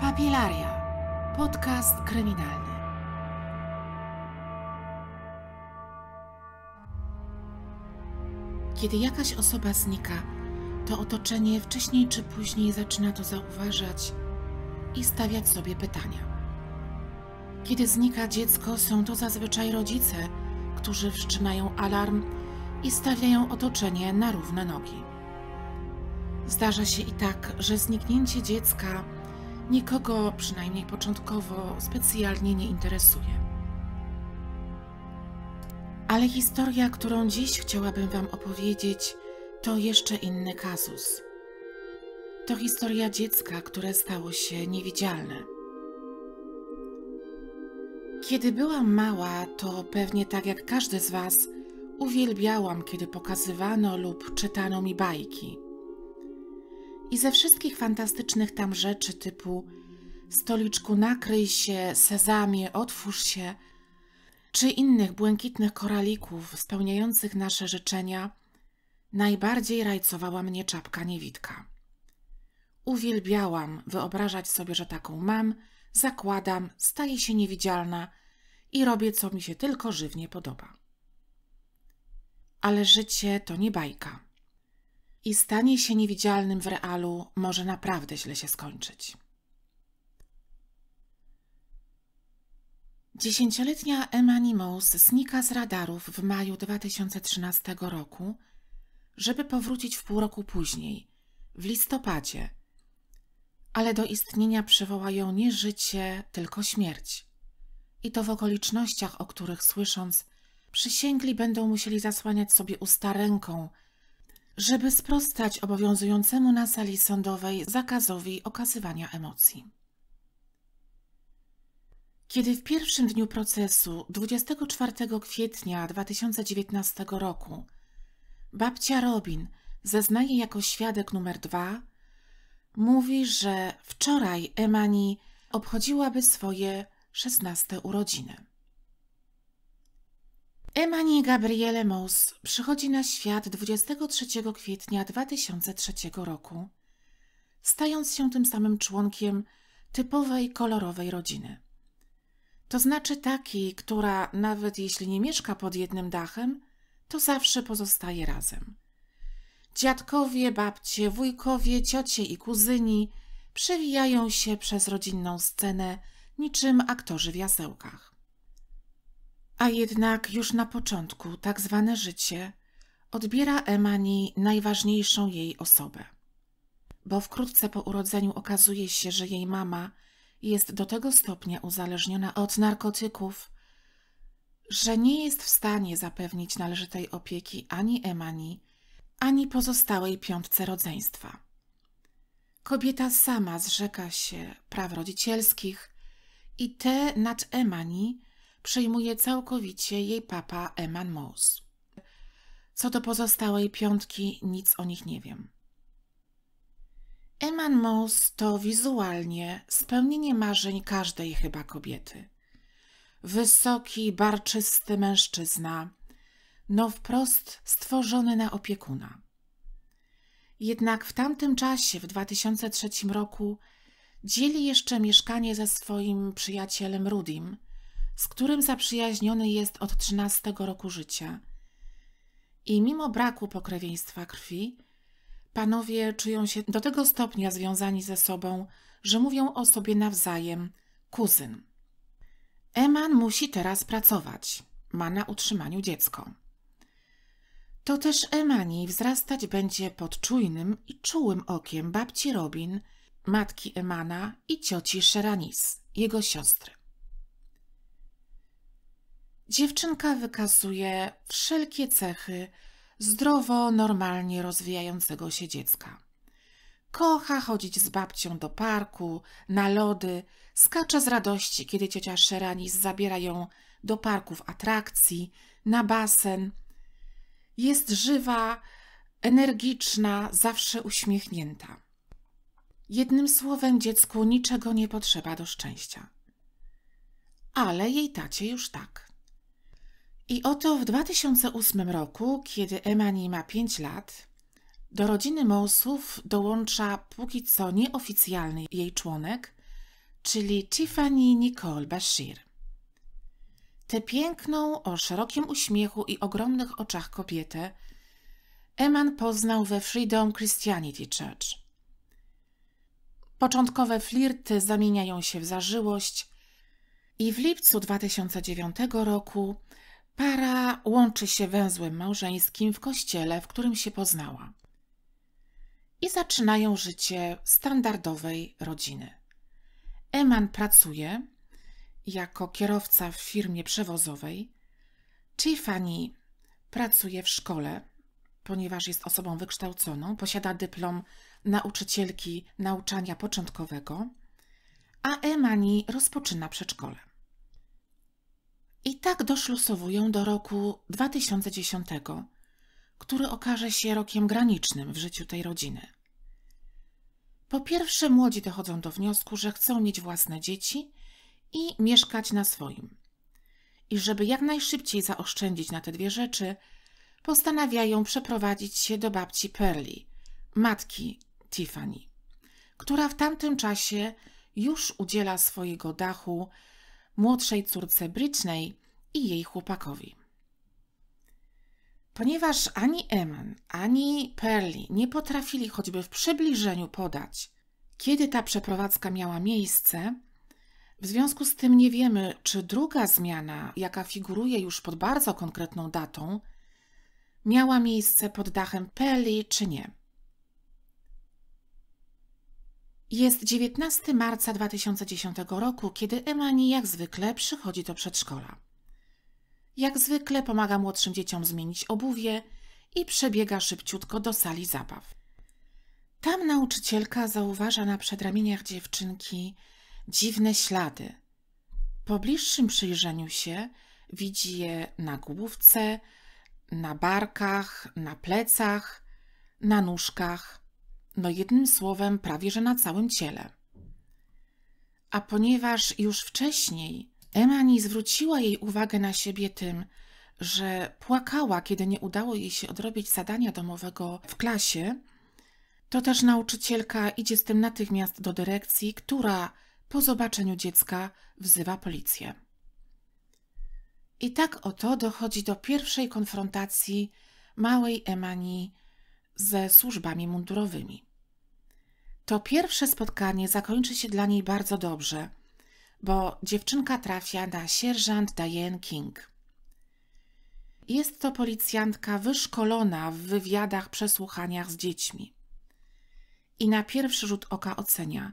Papilaria. Podcast kryminalny. Kiedy jakaś osoba znika, to otoczenie wcześniej czy później zaczyna to zauważać i stawiać sobie pytania. Kiedy znika dziecko, są to zazwyczaj rodzice, którzy wszczynają alarm i stawiają otoczenie na równe nogi. Zdarza się i tak, że zniknięcie dziecka nikogo, przynajmniej początkowo, specjalnie nie interesuje. Ale historia, którą dziś chciałabym Wam opowiedzieć, to jeszcze inny kazus. To historia dziecka, które stało się niewidzialne. Kiedy byłam mała, to pewnie tak jak każdy z Was, uwielbiałam, kiedy pokazywano lub czytano mi bajki. I ze wszystkich fantastycznych tam rzeczy typu stoliczku nakryj się, sezamie, otwórz się, czy innych błękitnych koralików spełniających nasze życzenia – Najbardziej rajcowała mnie czapka niewidka. Uwielbiałam wyobrażać sobie, że taką mam, zakładam, staję się niewidzialna i robię, co mi się tylko żywnie podoba. Ale życie to nie bajka. I stanie się niewidzialnym w realu może naprawdę źle się skończyć. Dziesięcioletnia Emma Nimous znika z radarów w maju 2013 roku – żeby powrócić w pół roku później, w listopadzie. Ale do istnienia przywoła ją nie życie, tylko śmierć. I to w okolicznościach, o których słysząc, przysięgli będą musieli zasłaniać sobie usta ręką, żeby sprostać obowiązującemu na sali sądowej zakazowi okazywania emocji. Kiedy w pierwszym dniu procesu 24 kwietnia 2019 roku Babcia Robin zeznaje jako świadek numer dwa, mówi, że wczoraj Emani obchodziłaby swoje szesnaste urodziny. Emani Gabriele Moss przychodzi na świat 23 kwietnia 2003 roku, stając się tym samym członkiem typowej kolorowej rodziny. To znaczy takiej, która nawet jeśli nie mieszka pod jednym dachem, to zawsze pozostaje razem. Dziadkowie, babcie, wujkowie, ciocie i kuzyni przewijają się przez rodzinną scenę niczym aktorzy w jasełkach. A jednak już na początku tak zwane życie odbiera Emani najważniejszą jej osobę. Bo wkrótce po urodzeniu okazuje się, że jej mama jest do tego stopnia uzależniona od narkotyków, że nie jest w stanie zapewnić należytej opieki ani Emani, ani pozostałej piątce rodzeństwa. Kobieta sama zrzeka się praw rodzicielskich i te nad Emani przejmuje całkowicie jej papa Eman Mose. Co do pozostałej piątki, nic o nich nie wiem. Eman Mose to wizualnie spełnienie marzeń każdej chyba kobiety wysoki, barczysty mężczyzna, no wprost stworzony na opiekuna. Jednak w tamtym czasie, w 2003 roku, dzieli jeszcze mieszkanie ze swoim przyjacielem Rudim, z którym zaprzyjaźniony jest od 13 roku życia. I mimo braku pokrewieństwa krwi, panowie czują się do tego stopnia związani ze sobą, że mówią o sobie nawzajem kuzyn. Eman musi teraz pracować. Ma na utrzymaniu dziecko. To też Emani wzrastać będzie pod czujnym i czułym okiem babci Robin, matki Emana i cioci Sheranis, jego siostry. Dziewczynka wykazuje wszelkie cechy zdrowo, normalnie rozwijającego się dziecka. Kocha chodzić z babcią do parku, na lody, skacze z radości, kiedy ciocia Szeranis zabiera ją do parków atrakcji, na basen. Jest żywa, energiczna, zawsze uśmiechnięta. Jednym słowem, dziecku niczego nie potrzeba do szczęścia. Ale jej tacie już tak. I oto w 2008 roku, kiedy Emani ma 5 lat, do rodziny Mousów dołącza póki co nieoficjalny jej członek, czyli Tiffany Nicole Bashir. Tę piękną, o szerokim uśmiechu i ogromnych oczach kobietę Eman poznał we Freedom Christianity Church. Początkowe flirty zamieniają się w zażyłość i w lipcu 2009 roku para łączy się węzłem małżeńskim w kościele, w którym się poznała i zaczynają życie standardowej rodziny. Eman pracuje jako kierowca w firmie przewozowej. Tiffany pracuje w szkole, ponieważ jest osobą wykształconą, posiada dyplom nauczycielki nauczania początkowego, a Emani rozpoczyna przedszkole. I tak doszlusowują do roku 2010, który okaże się rokiem granicznym w życiu tej rodziny. Po pierwsze, młodzi dochodzą do wniosku, że chcą mieć własne dzieci i mieszkać na swoim. I żeby jak najszybciej zaoszczędzić na te dwie rzeczy, postanawiają przeprowadzić się do babci Perli, matki Tiffany, która w tamtym czasie już udziela swojego dachu młodszej córce Britney i jej chłopakowi. Ponieważ ani Eman, ani Perli nie potrafili choćby w przybliżeniu podać, kiedy ta przeprowadzka miała miejsce, w związku z tym nie wiemy, czy druga zmiana, jaka figuruje już pod bardzo konkretną datą, miała miejsce pod dachem Peli czy nie. Jest 19 marca 2010 roku, kiedy Emani jak zwykle przychodzi do przedszkola. Jak zwykle pomaga młodszym dzieciom zmienić obuwie i przebiega szybciutko do sali zabaw. Tam nauczycielka zauważa na przedramieniach dziewczynki dziwne ślady. Po bliższym przyjrzeniu się widzi je na główce, na barkach, na plecach, na nóżkach, no jednym słowem prawie że na całym ciele. A ponieważ już wcześniej Emani zwróciła jej uwagę na siebie tym, że płakała, kiedy nie udało jej się odrobić zadania domowego w klasie, to też nauczycielka idzie z tym natychmiast do dyrekcji, która po zobaczeniu dziecka wzywa policję. I tak oto dochodzi do pierwszej konfrontacji małej Emani ze służbami mundurowymi. To pierwsze spotkanie zakończy się dla niej bardzo dobrze – bo dziewczynka trafia na sierżant Diane King. Jest to policjantka wyszkolona w wywiadach, przesłuchaniach z dziećmi. I na pierwszy rzut oka ocenia,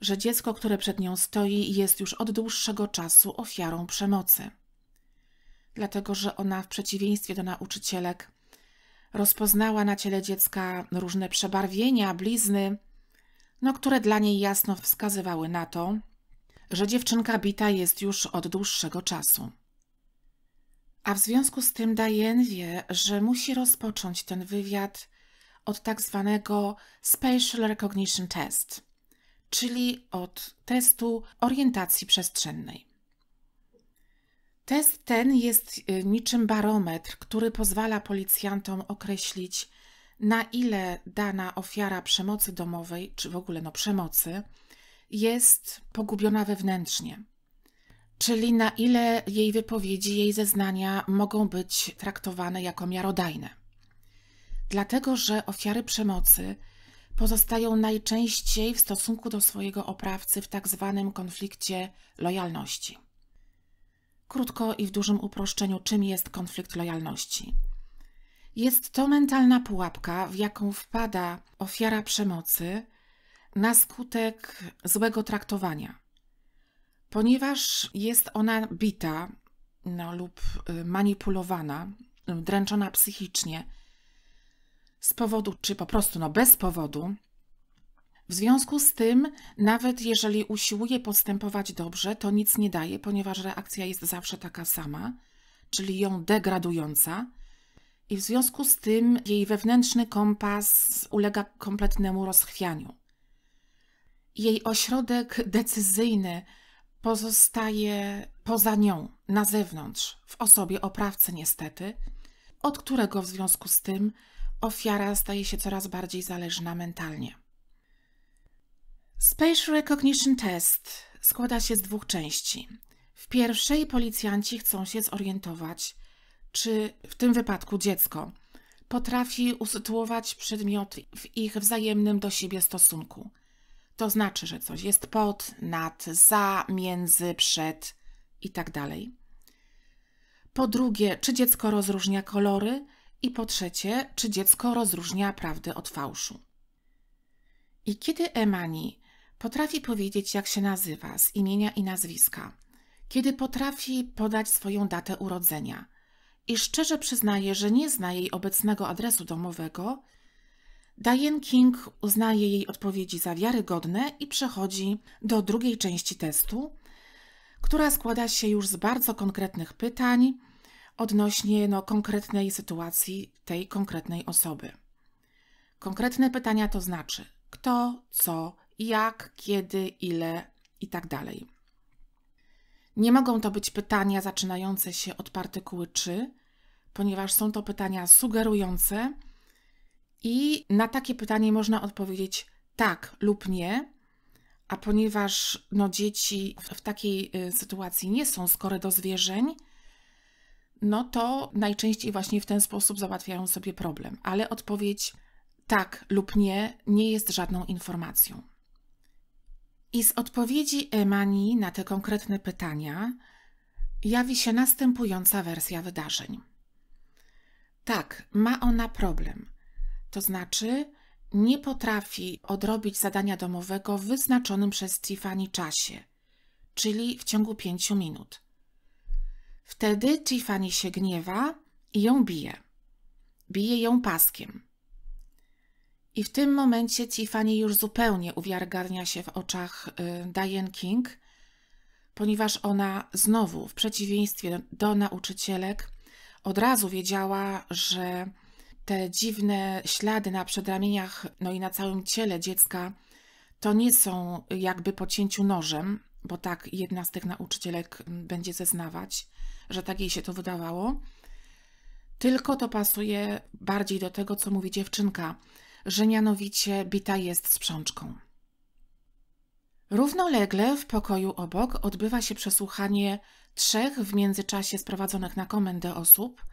że dziecko, które przed nią stoi, jest już od dłuższego czasu ofiarą przemocy. Dlatego, że ona w przeciwieństwie do nauczycielek rozpoznała na ciele dziecka różne przebarwienia, blizny, no, które dla niej jasno wskazywały na to, że dziewczynka bita jest już od dłuższego czasu. A w związku z tym Diane wie, że musi rozpocząć ten wywiad od tak zwanego Spatial Recognition Test, czyli od testu orientacji przestrzennej. Test ten jest y, niczym barometr, który pozwala policjantom określić, na ile dana ofiara przemocy domowej, czy w ogóle no przemocy, jest pogubiona wewnętrznie. Czyli na ile jej wypowiedzi, jej zeznania mogą być traktowane jako miarodajne. Dlatego, że ofiary przemocy pozostają najczęściej w stosunku do swojego oprawcy w tak zwanym konflikcie lojalności. Krótko i w dużym uproszczeniu, czym jest konflikt lojalności? Jest to mentalna pułapka, w jaką wpada ofiara przemocy, na skutek złego traktowania. Ponieważ jest ona bita no, lub y, manipulowana, y, dręczona psychicznie z powodu, czy po prostu no, bez powodu, w związku z tym, nawet jeżeli usiłuje postępować dobrze, to nic nie daje, ponieważ reakcja jest zawsze taka sama, czyli ją degradująca. I w związku z tym jej wewnętrzny kompas ulega kompletnemu rozchwianiu jej ośrodek decyzyjny pozostaje poza nią, na zewnątrz, w osobie oprawcy niestety, od którego w związku z tym ofiara staje się coraz bardziej zależna mentalnie. Spatial Recognition Test składa się z dwóch części. W pierwszej policjanci chcą się zorientować, czy w tym wypadku dziecko potrafi usytuować przedmiot w ich wzajemnym do siebie stosunku – to znaczy, że coś jest pod, nad, za, między, przed i tak dalej. Po drugie, czy dziecko rozróżnia kolory? I po trzecie, czy dziecko rozróżnia prawdy od fałszu? I kiedy Emani potrafi powiedzieć, jak się nazywa, z imienia i nazwiska, kiedy potrafi podać swoją datę urodzenia i szczerze przyznaje, że nie zna jej obecnego adresu domowego, Diane King uznaje jej odpowiedzi za wiarygodne i przechodzi do drugiej części testu, która składa się już z bardzo konkretnych pytań odnośnie no, konkretnej sytuacji tej konkretnej osoby. Konkretne pytania to znaczy kto, co, jak, kiedy, ile itd. Tak Nie mogą to być pytania zaczynające się od partykuły czy, ponieważ są to pytania sugerujące, i na takie pytanie można odpowiedzieć tak lub nie, a ponieważ no, dzieci w, w takiej y, sytuacji nie są skore do zwierzeń, no to najczęściej właśnie w ten sposób załatwiają sobie problem, ale odpowiedź tak lub nie nie jest żadną informacją. I z odpowiedzi Emani na te konkretne pytania jawi się następująca wersja wydarzeń. Tak, ma ona problem, to znaczy, nie potrafi odrobić zadania domowego w wyznaczonym przez Tiffany czasie, czyli w ciągu pięciu minut. Wtedy Tiffany się gniewa i ją bije. Bije ją paskiem. I w tym momencie Tiffany już zupełnie uwiargarnia się w oczach y, Diane King, ponieważ ona znowu, w przeciwieństwie do nauczycielek, od razu wiedziała, że te dziwne ślady na przedramieniach, no i na całym ciele dziecka, to nie są jakby po cięciu nożem, bo tak jedna z tych nauczycielek będzie zeznawać, że tak jej się to wydawało. Tylko to pasuje bardziej do tego, co mówi dziewczynka, że mianowicie bita jest sprzączką. Równolegle w pokoju obok odbywa się przesłuchanie trzech w międzyczasie sprowadzonych na komendę osób,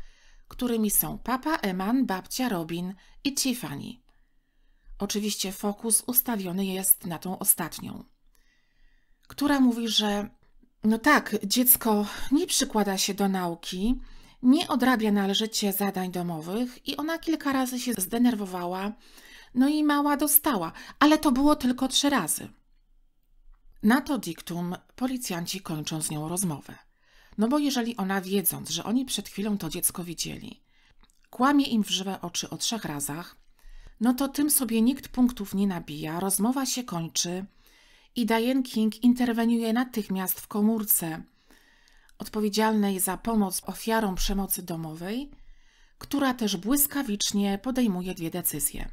którymi są papa Eman, babcia Robin i Tiffany. Oczywiście fokus ustawiony jest na tą ostatnią, która mówi, że no tak, dziecko nie przykłada się do nauki, nie odrabia należycie zadań domowych i ona kilka razy się zdenerwowała, no i mała dostała, ale to było tylko trzy razy. Na to diktum policjanci kończą z nią rozmowę. No bo jeżeli ona wiedząc, że oni przed chwilą to dziecko widzieli, kłamie im w żywe oczy o trzech razach, no to tym sobie nikt punktów nie nabija, rozmowa się kończy i Diane King interweniuje natychmiast w komórce odpowiedzialnej za pomoc ofiarom przemocy domowej, która też błyskawicznie podejmuje dwie decyzje.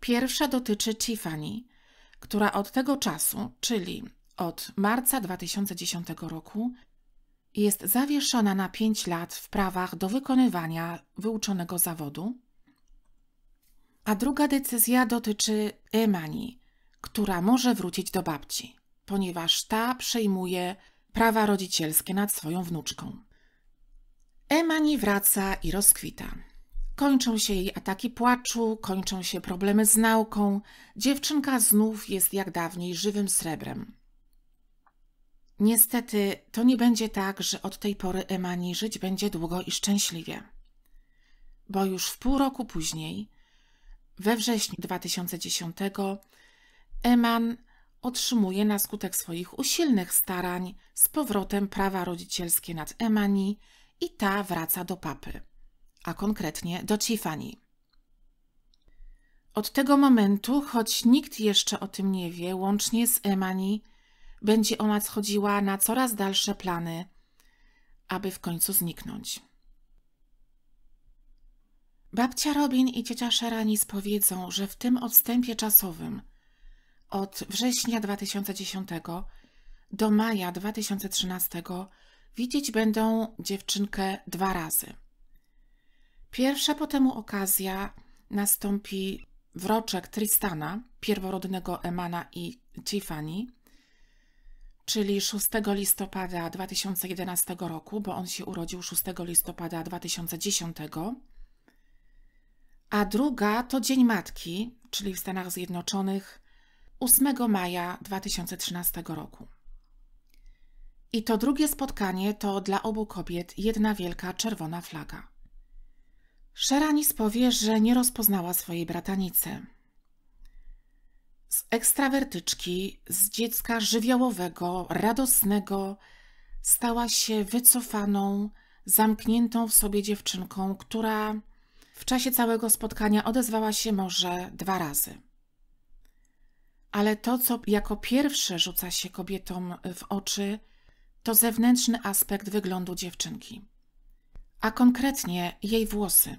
Pierwsza dotyczy Tiffany, która od tego czasu, czyli od marca 2010 roku, jest zawieszona na 5 lat w prawach do wykonywania wyuczonego zawodu, a druga decyzja dotyczy Emani, która może wrócić do babci, ponieważ ta przejmuje prawa rodzicielskie nad swoją wnuczką. Emani wraca i rozkwita. Kończą się jej ataki płaczu, kończą się problemy z nauką. Dziewczynka znów jest jak dawniej żywym srebrem. Niestety, to nie będzie tak, że od tej pory Emani żyć będzie długo i szczęśliwie. Bo już w pół roku później, we wrześniu 2010, Eman otrzymuje na skutek swoich usilnych starań z powrotem prawa rodzicielskie nad Emani i ta wraca do papy, a konkretnie do Tiffany. Od tego momentu, choć nikt jeszcze o tym nie wie, łącznie z Emani, będzie ona schodziła na coraz dalsze plany, aby w końcu zniknąć. Babcia Robin i ciocia Szeranis powiedzą, że w tym odstępie czasowym od września 2010 do maja 2013 widzieć będą dziewczynkę dwa razy. Pierwsza po temu okazja nastąpi wroczek Tristana, pierworodnego Emana i Tiffany, czyli 6 listopada 2011 roku, bo on się urodził 6 listopada 2010. A druga to Dzień Matki, czyli w Stanach Zjednoczonych 8 maja 2013 roku. I to drugie spotkanie to dla obu kobiet jedna wielka czerwona flaga. Szeranis powie, że nie rozpoznała swojej bratanicy, z ekstrawertyczki, z dziecka żywiołowego, radosnego, stała się wycofaną, zamkniętą w sobie dziewczynką, która w czasie całego spotkania odezwała się może dwa razy. Ale to, co jako pierwsze rzuca się kobietom w oczy, to zewnętrzny aspekt wyglądu dziewczynki, a konkretnie jej włosy.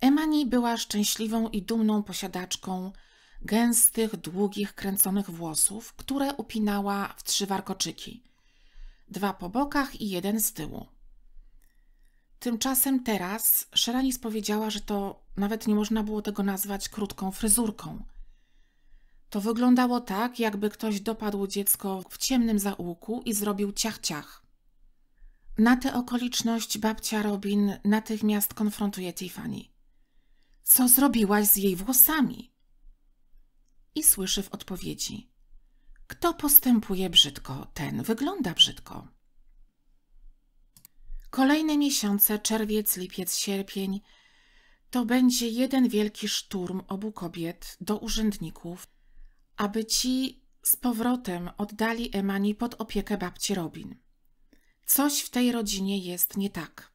Emani była szczęśliwą i dumną posiadaczką gęstych, długich, kręconych włosów, które upinała w trzy warkoczyki. Dwa po bokach i jeden z tyłu. Tymczasem teraz Szeranis powiedziała, że to nawet nie można było tego nazwać krótką fryzurką. To wyglądało tak, jakby ktoś dopadł dziecko w ciemnym zaułku i zrobił ciach-ciach. Na tę okoliczność babcia Robin natychmiast konfrontuje Tiffany. Co zrobiłaś z jej włosami? i słyszy w odpowiedzi: Kto postępuje brzydko, ten wygląda brzydko. Kolejne miesiące czerwiec, lipiec, sierpień to będzie jeden wielki szturm obu kobiet do urzędników, aby ci z powrotem oddali Emani pod opiekę babci Robin. Coś w tej rodzinie jest nie tak.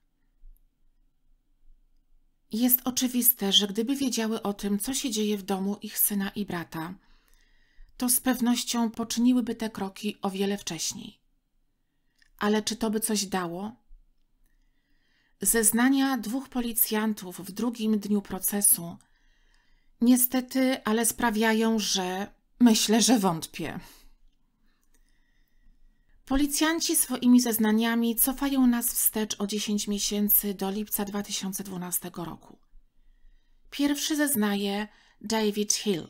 Jest oczywiste, że gdyby wiedziały o tym, co się dzieje w domu ich syna i brata, to z pewnością poczyniłyby te kroki o wiele wcześniej. Ale czy to by coś dało? Zeznania dwóch policjantów w drugim dniu procesu niestety, ale sprawiają, że myślę, że wątpię. Policjanci swoimi zeznaniami cofają nas wstecz o 10 miesięcy do lipca 2012 roku. Pierwszy zeznaje David Hill.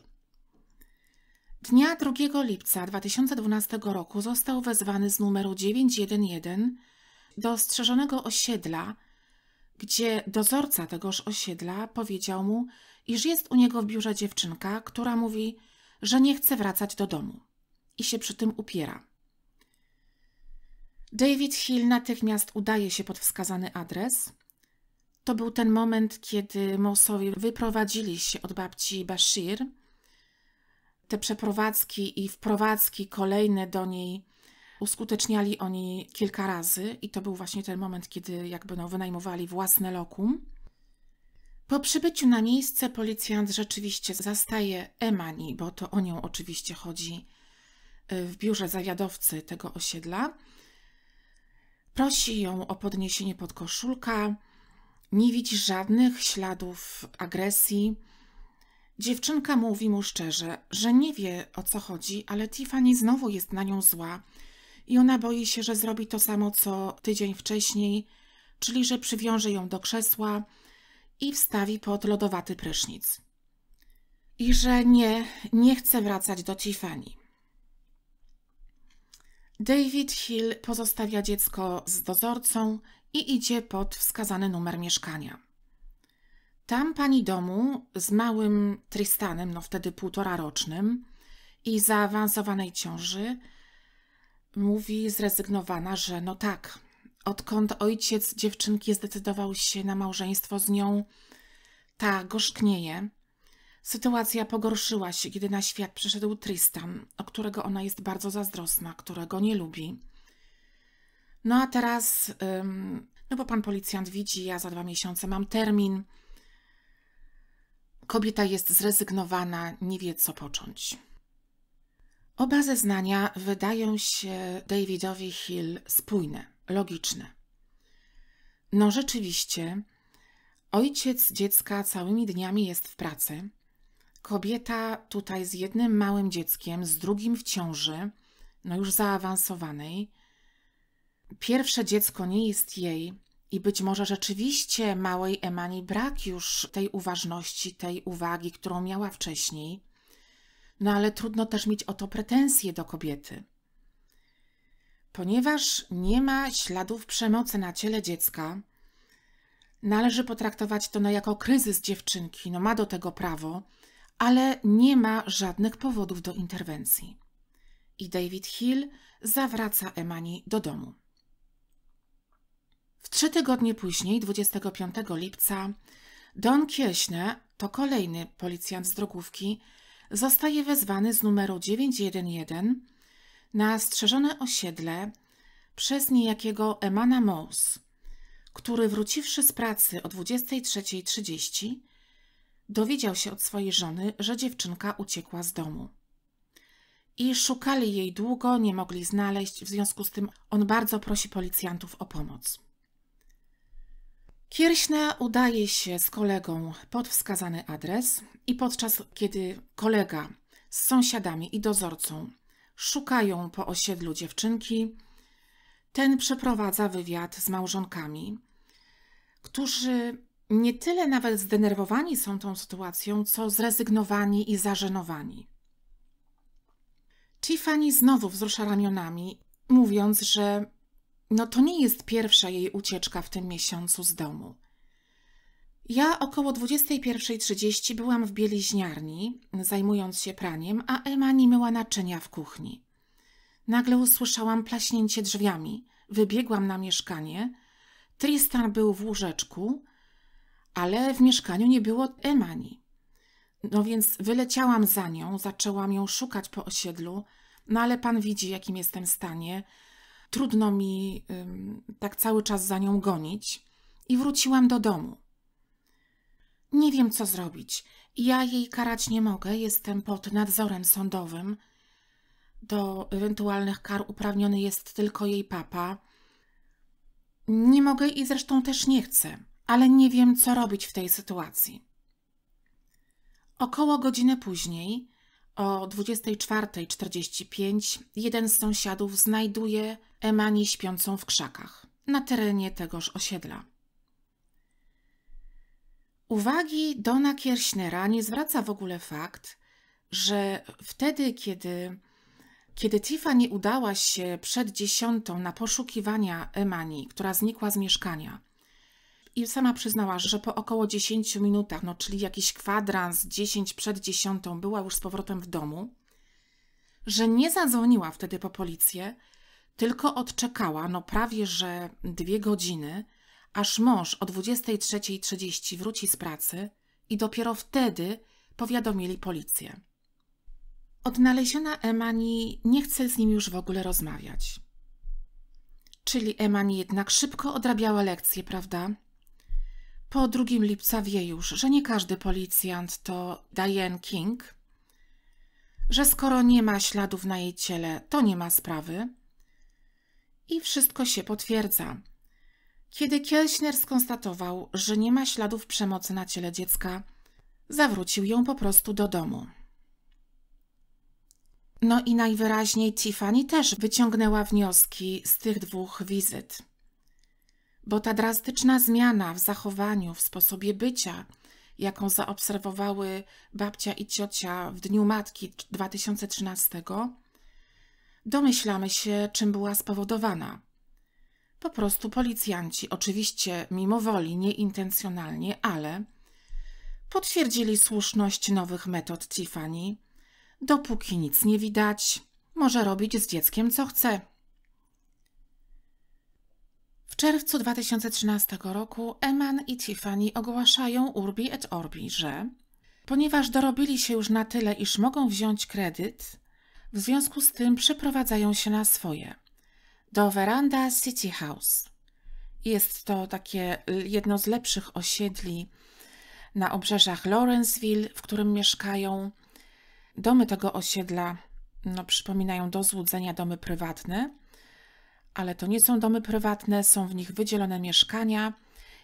Dnia 2 lipca 2012 roku został wezwany z numeru 911 do strzeżonego osiedla, gdzie dozorca tegoż osiedla powiedział mu, iż jest u niego w biurze dziewczynka, która mówi, że nie chce wracać do domu i się przy tym upiera. David Hill natychmiast udaje się pod wskazany adres. To był ten moment, kiedy Mosowie wyprowadzili się od babci Bashir. Te przeprowadzki i wprowadzki kolejne do niej uskuteczniali oni kilka razy i to był właśnie ten moment, kiedy jakby no, wynajmowali własne lokum. Po przybyciu na miejsce policjant rzeczywiście zastaje Emani, bo to o nią oczywiście chodzi y, w biurze zawiadowcy tego osiedla. Prosi ją o podniesienie podkoszulka. Nie widzi żadnych śladów agresji. Dziewczynka mówi mu szczerze, że nie wie o co chodzi, ale Tiffany znowu jest na nią zła i ona boi się, że zrobi to samo co tydzień wcześniej, czyli że przywiąże ją do krzesła i wstawi pod lodowaty prysznic. I że nie, nie chce wracać do Tiffany. David Hill pozostawia dziecko z dozorcą i idzie pod wskazany numer mieszkania. Tam pani domu z małym Tristanem, no wtedy półtora rocznym i zaawansowanej ciąży, mówi zrezygnowana, że no tak, odkąd ojciec dziewczynki zdecydował się na małżeństwo z nią, ta gorzknieje Sytuacja pogorszyła się, kiedy na świat przyszedł Tristan, o którego ona jest bardzo zazdrosna, którego nie lubi. No a teraz, no bo pan policjant widzi, ja za dwa miesiące mam termin. Kobieta jest zrezygnowana, nie wie co począć. Oba zeznania wydają się Davidowi Hill spójne, logiczne. No rzeczywiście, ojciec dziecka całymi dniami jest w pracy – Kobieta tutaj z jednym małym dzieckiem, z drugim w ciąży, no już zaawansowanej. Pierwsze dziecko nie jest jej i być może rzeczywiście małej Emani brak już tej uważności, tej uwagi, którą miała wcześniej. No ale trudno też mieć o to pretensje do kobiety. Ponieważ nie ma śladów przemocy na ciele dziecka, należy potraktować to no jako kryzys dziewczynki. No ma do tego prawo ale nie ma żadnych powodów do interwencji. I David Hill zawraca Emani do domu. W trzy tygodnie później, 25 lipca, Don Kieśne, to kolejny policjant z drogówki, zostaje wezwany z numeru 911 na strzeżone osiedle przez niejakiego Emana Mose, który wróciwszy z pracy o 23.30 Dowiedział się od swojej żony, że dziewczynka uciekła z domu. I szukali jej długo, nie mogli znaleźć, w związku z tym on bardzo prosi policjantów o pomoc. Kierśna udaje się z kolegą pod wskazany adres i podczas kiedy kolega z sąsiadami i dozorcą szukają po osiedlu dziewczynki, ten przeprowadza wywiad z małżonkami, którzy nie tyle nawet zdenerwowani są tą sytuacją, co zrezygnowani i zażenowani. Tiffany znowu wzrusza ramionami, mówiąc, że no to nie jest pierwsza jej ucieczka w tym miesiącu z domu. Ja około 21.30 byłam w bieliźniarni, zajmując się praniem, a Emma nie myła naczynia w kuchni. Nagle usłyszałam plaśnięcie drzwiami. Wybiegłam na mieszkanie. Tristan był w łóżeczku ale w mieszkaniu nie było Emani. No więc wyleciałam za nią, zaczęłam ją szukać po osiedlu, no ale pan widzi, jakim jestem w stanie. Trudno mi ym, tak cały czas za nią gonić i wróciłam do domu. Nie wiem, co zrobić. Ja jej karać nie mogę, jestem pod nadzorem sądowym. Do ewentualnych kar uprawniony jest tylko jej papa. Nie mogę i zresztą też nie chcę ale nie wiem, co robić w tej sytuacji. Około godziny później, o 24.45, jeden z sąsiadów znajduje Emani śpiącą w krzakach na terenie tegoż osiedla. Uwagi Dona Kierśnera nie zwraca w ogóle fakt, że wtedy, kiedy, kiedy Tiffany udała się przed dziesiątą na poszukiwania Emani, która znikła z mieszkania – i sama przyznała, że po około 10 minutach, no czyli jakiś kwadrans, 10 przed 10, była już z powrotem w domu, że nie zadzwoniła wtedy po policję, tylko odczekała, no prawie że dwie godziny, aż mąż o 23.30 wróci z pracy i dopiero wtedy powiadomili policję. Odnaleziona Emani nie chce z nim już w ogóle rozmawiać. Czyli Emani jednak szybko odrabiała lekcje, prawda? Po 2 lipca wie już, że nie każdy policjant to Diane King, że skoro nie ma śladów na jej ciele, to nie ma sprawy. I wszystko się potwierdza. Kiedy Kielśner skonstatował, że nie ma śladów przemocy na ciele dziecka, zawrócił ją po prostu do domu. No i najwyraźniej Tiffany też wyciągnęła wnioski z tych dwóch wizyt bo ta drastyczna zmiana w zachowaniu, w sposobie bycia, jaką zaobserwowały babcia i ciocia w Dniu Matki 2013, domyślamy się, czym była spowodowana. Po prostu policjanci, oczywiście mimo woli, nieintencjonalnie, ale potwierdzili słuszność nowych metod Tiffany. Dopóki nic nie widać, może robić z dzieckiem co chce. W czerwcu 2013 roku Eman i Tiffany ogłaszają Urbi et Orbi, że ponieważ dorobili się już na tyle, iż mogą wziąć kredyt, w związku z tym przeprowadzają się na swoje do Veranda City House. Jest to takie jedno z lepszych osiedli na obrzeżach Lawrenceville, w którym mieszkają. Domy tego osiedla no, przypominają do złudzenia domy prywatne ale to nie są domy prywatne, są w nich wydzielone mieszkania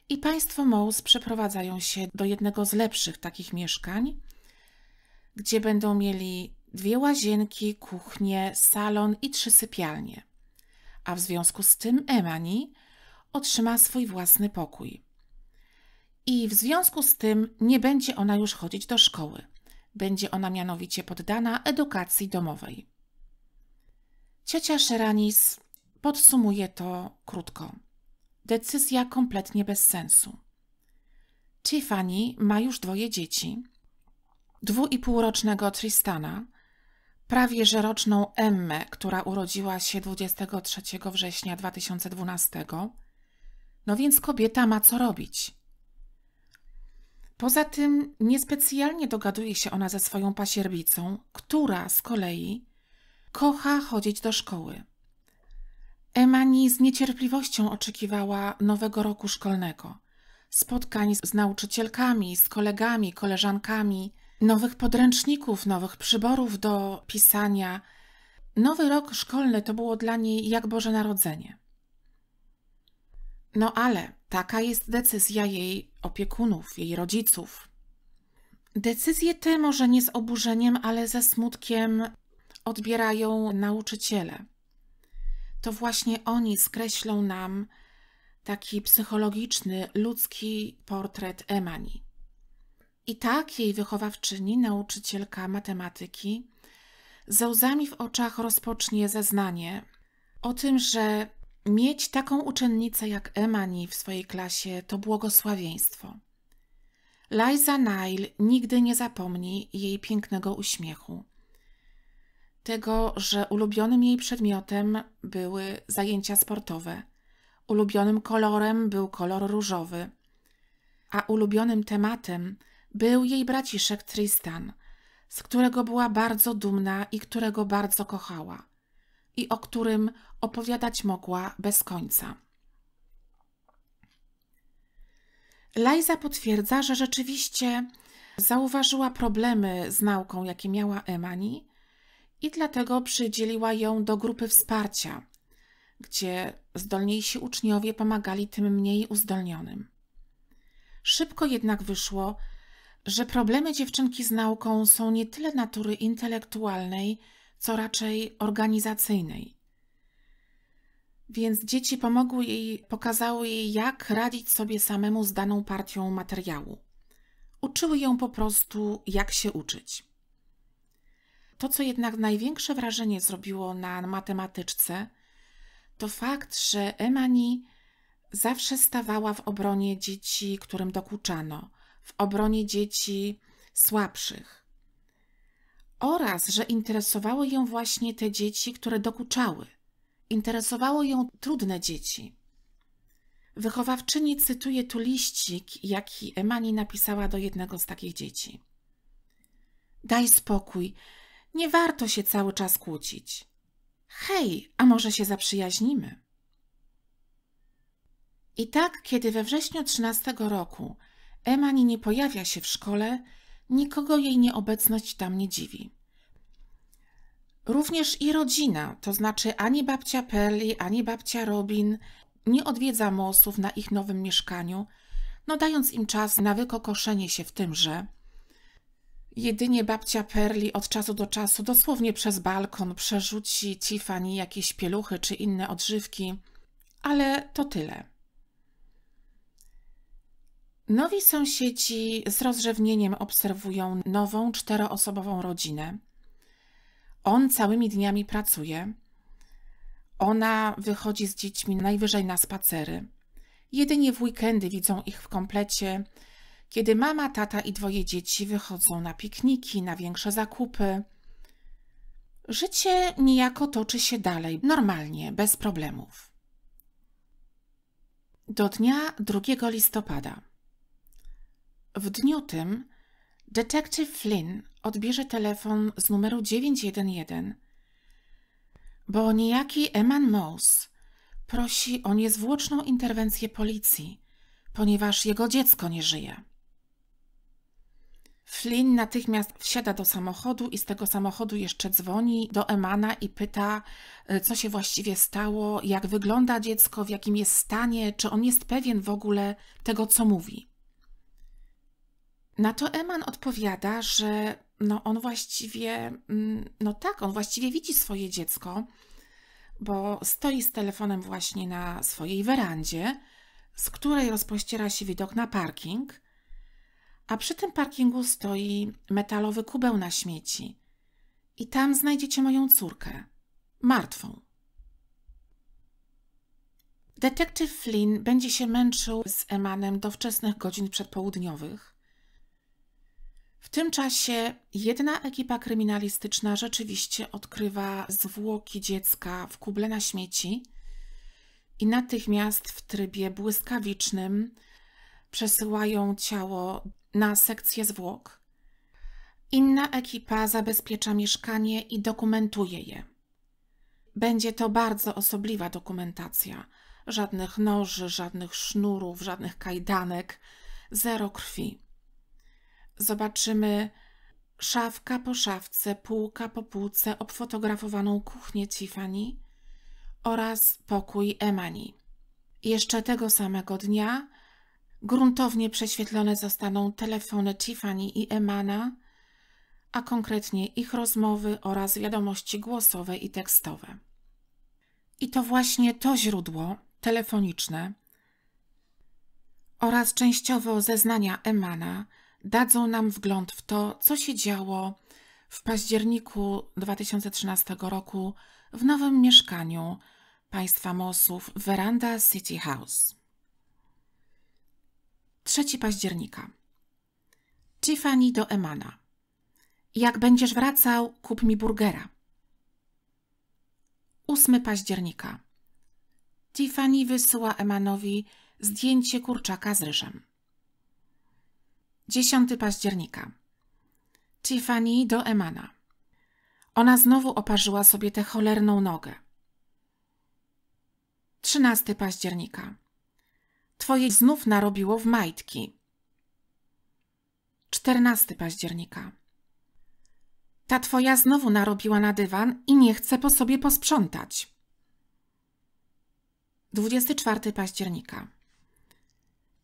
i państwo Mous przeprowadzają się do jednego z lepszych takich mieszkań, gdzie będą mieli dwie łazienki, kuchnię, salon i trzy sypialnie. A w związku z tym Emani otrzyma swój własny pokój. I w związku z tym nie będzie ona już chodzić do szkoły. Będzie ona mianowicie poddana edukacji domowej. Ciocia Szeranis Podsumuję to krótko. Decyzja kompletnie bez sensu. Tiffany ma już dwoje dzieci. Dwu i półrocznego Tristana, prawie że roczną Emmę, która urodziła się 23 września 2012. No więc kobieta ma co robić. Poza tym niespecjalnie dogaduje się ona ze swoją pasierbicą, która z kolei kocha chodzić do szkoły. Emani z niecierpliwością oczekiwała nowego roku szkolnego, spotkań z nauczycielkami, z kolegami, koleżankami, nowych podręczników, nowych przyborów do pisania. Nowy rok szkolny to było dla niej jak Boże Narodzenie. No ale taka jest decyzja jej opiekunów, jej rodziców. Decyzje te może nie z oburzeniem, ale ze smutkiem odbierają nauczyciele to właśnie oni skreślą nam taki psychologiczny, ludzki portret Emani. I tak jej wychowawczyni, nauczycielka matematyki, ze łzami w oczach rozpocznie zeznanie o tym, że mieć taką uczennicę jak Emani w swojej klasie to błogosławieństwo. Liza Nile nigdy nie zapomni jej pięknego uśmiechu dlatego że ulubionym jej przedmiotem były zajęcia sportowe, ulubionym kolorem był kolor różowy, a ulubionym tematem był jej braciszek Tristan, z którego była bardzo dumna i którego bardzo kochała i o którym opowiadać mogła bez końca. Liza potwierdza, że rzeczywiście zauważyła problemy z nauką, jakie miała Emani, i dlatego przydzieliła ją do grupy wsparcia, gdzie zdolniejsi uczniowie pomagali tym mniej uzdolnionym. Szybko jednak wyszło, że problemy dziewczynki z nauką są nie tyle natury intelektualnej, co raczej organizacyjnej. Więc dzieci pomogły jej, pokazały jej, jak radzić sobie samemu z daną partią materiału. Uczyły ją po prostu, jak się uczyć. To, co jednak największe wrażenie zrobiło na matematyczce, to fakt, że Emani zawsze stawała w obronie dzieci, którym dokuczano, w obronie dzieci słabszych. Oraz, że interesowały ją właśnie te dzieci, które dokuczały. Interesowało ją trudne dzieci. Wychowawczyni cytuje tu liścik, jaki Emani napisała do jednego z takich dzieci. Daj spokój, nie warto się cały czas kłócić. Hej, a może się zaprzyjaźnimy? I tak, kiedy we wrześniu 13 roku Emani nie pojawia się w szkole, nikogo jej nieobecność tam nie dziwi. Również i rodzina, to znaczy ani babcia Perli, ani babcia Robin, nie odwiedza mosów na ich nowym mieszkaniu, no dając im czas na wykokoszenie się w tymże – Jedynie babcia Perli od czasu do czasu, dosłownie przez balkon, przerzuci Tiffany jakieś pieluchy czy inne odżywki, ale to tyle. Nowi sąsiedzi z rozrzewnieniem obserwują nową czteroosobową rodzinę. On całymi dniami pracuje. Ona wychodzi z dziećmi najwyżej na spacery. Jedynie w weekendy widzą ich w komplecie kiedy mama, tata i dwoje dzieci wychodzą na pikniki, na większe zakupy. Życie niejako toczy się dalej, normalnie, bez problemów. Do dnia 2 listopada. W dniu tym detektyw Flynn odbierze telefon z numeru 911, bo niejaki Eman Mose prosi o niezwłoczną interwencję policji, ponieważ jego dziecko nie żyje. Flynn natychmiast wsiada do samochodu i z tego samochodu jeszcze dzwoni do Emana i pyta, e, co się właściwie stało, jak wygląda dziecko, w jakim jest stanie, czy on jest pewien w ogóle tego, co mówi. Na to Eman odpowiada, że no on właściwie, mm, no tak, on właściwie widzi swoje dziecko, bo stoi z telefonem właśnie na swojej werandzie, z której rozpościera się widok na parking – a przy tym parkingu stoi metalowy kubeł na śmieci. I tam znajdziecie moją córkę, martwą. Detektyw Flynn będzie się męczył z Emanem do wczesnych godzin przedpołudniowych. W tym czasie jedna ekipa kryminalistyczna rzeczywiście odkrywa zwłoki dziecka w kuble na śmieci i natychmiast w trybie błyskawicznym przesyłają ciało na sekcję zwłok. Inna ekipa zabezpiecza mieszkanie i dokumentuje je. Będzie to bardzo osobliwa dokumentacja. Żadnych noży, żadnych sznurów, żadnych kajdanek, zero krwi. Zobaczymy szafka po szafce, półka po półce obfotografowaną kuchnię Tiffany oraz pokój Emani. Jeszcze tego samego dnia Gruntownie prześwietlone zostaną telefony Tiffany i Emana, a konkretnie ich rozmowy oraz wiadomości głosowe i tekstowe. I to właśnie to źródło telefoniczne oraz częściowo zeznania Emana dadzą nam wgląd w to, co się działo w październiku 2013 roku w nowym mieszkaniu państwa Mosów Veranda City House. 3 października. Tiffany do Emana. Jak będziesz wracał, kup mi burgera. 8 października. Tiffany wysyła Emanowi zdjęcie kurczaka z ryżem. 10 października. Tiffany do Emana. Ona znowu oparzyła sobie tę cholerną nogę. 13 października. Twojej znów narobiło w majtki. 14 października. Ta twoja znowu narobiła na dywan i nie chce po sobie posprzątać. 24 października.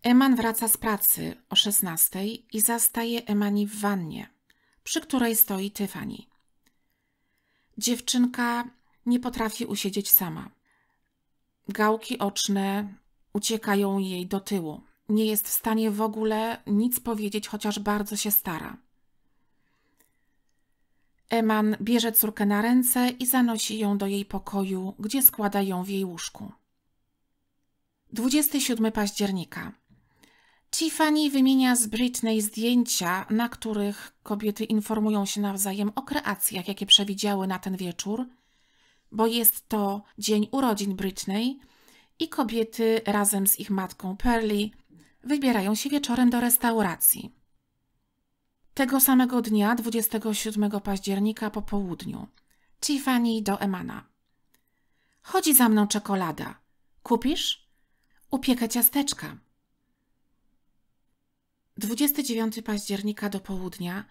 Eman wraca z pracy o 16 i zastaje Emani w wannie, przy której stoi Tiffany. Dziewczynka nie potrafi usiedzieć sama. Gałki oczne, uciekają jej do tyłu. Nie jest w stanie w ogóle nic powiedzieć, chociaż bardzo się stara. Eman bierze córkę na ręce i zanosi ją do jej pokoju, gdzie składa ją w jej łóżku. 27 października. Tiffany wymienia z Britney zdjęcia, na których kobiety informują się nawzajem o kreacjach, jakie przewidziały na ten wieczór, bo jest to dzień urodzin Britney – i kobiety razem z ich matką Perli wybierają się wieczorem do restauracji. Tego samego dnia, 27 października po południu, Tiffany do Emana. Chodzi za mną czekolada. Kupisz? Upiekę ciasteczka. 29 października do południa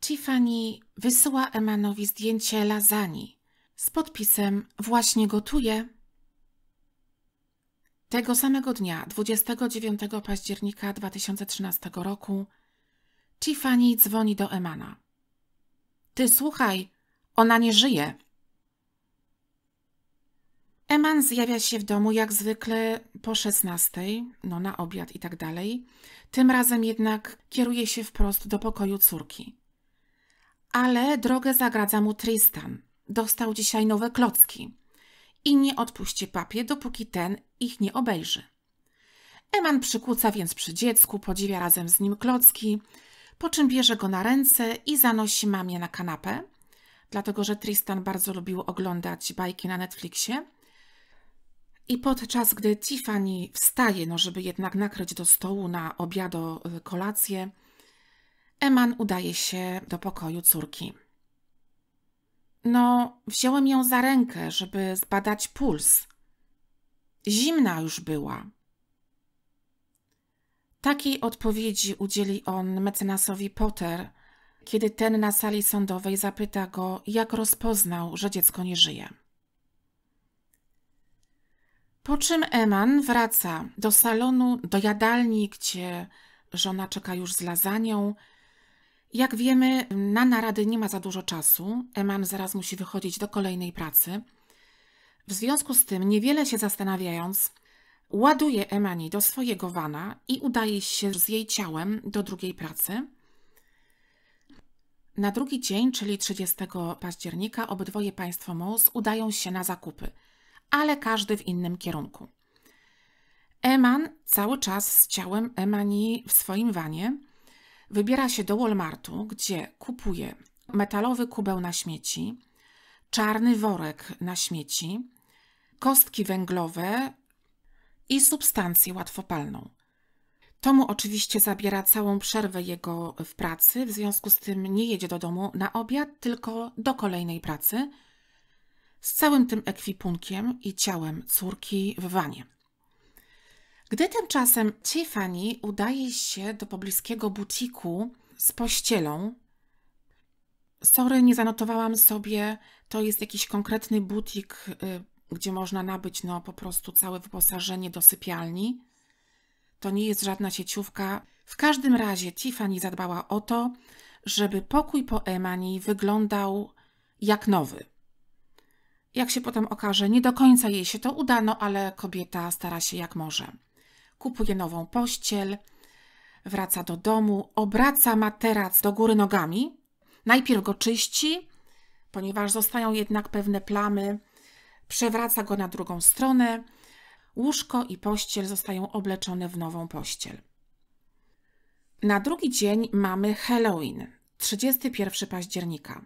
Tiffany wysyła Emanowi zdjęcie lasagne z podpisem Właśnie gotuję tego samego dnia, 29 października 2013 roku, Tiffany dzwoni do Emana. Ty słuchaj, ona nie żyje. Eman zjawia się w domu jak zwykle po 16, no na obiad i tak dalej. Tym razem jednak kieruje się wprost do pokoju córki. Ale drogę zagradza mu Tristan. Dostał dzisiaj nowe klocki. I nie odpuści papie, dopóki ten ich nie obejrzy. Eman przykuca więc przy dziecku, podziwia razem z nim klocki, po czym bierze go na ręce i zanosi mamie na kanapę, dlatego że Tristan bardzo lubił oglądać bajki na Netflixie. I podczas gdy Tiffany wstaje, no żeby jednak nakryć do stołu na obiado y, kolację, Eman udaje się do pokoju córki. No, wziąłem ją za rękę, żeby zbadać puls, Zimna już była. Takiej odpowiedzi udzieli on mecenasowi Potter, kiedy ten na sali sądowej zapyta go, jak rozpoznał, że dziecko nie żyje. Po czym Eman wraca do salonu, do jadalni, gdzie żona czeka już z lasanią. Jak wiemy, na narady nie ma za dużo czasu. Eman zaraz musi wychodzić do kolejnej pracy – w związku z tym, niewiele się zastanawiając, ładuje Emani do swojego wana i udaje się z jej ciałem do drugiej pracy. Na drugi dzień, czyli 30 października, obydwoje państwo Moos udają się na zakupy, ale każdy w innym kierunku. Eman cały czas z ciałem Emani w swoim wanie wybiera się do Walmartu, gdzie kupuje metalowy kubeł na śmieci, czarny worek na śmieci, kostki węglowe i substancję łatwopalną. To mu oczywiście zabiera całą przerwę jego w pracy, w związku z tym nie jedzie do domu na obiad, tylko do kolejnej pracy z całym tym ekwipunkiem i ciałem córki w wanie. Gdy tymczasem Tiffany udaje się do pobliskiego butiku z pościelą, sorry, nie zanotowałam sobie, to jest jakiś konkretny butik y, gdzie można nabyć no, po prostu całe wyposażenie do sypialni. To nie jest żadna sieciówka. W każdym razie Tiffany zadbała o to, żeby pokój po Emani wyglądał jak nowy. Jak się potem okaże, nie do końca jej się to udano, ale kobieta stara się jak może. Kupuje nową pościel, wraca do domu, obraca materac do góry nogami. Najpierw go czyści, ponieważ zostają jednak pewne plamy przewraca go na drugą stronę. Łóżko i pościel zostają obleczone w nową pościel. Na drugi dzień mamy Halloween, 31 października.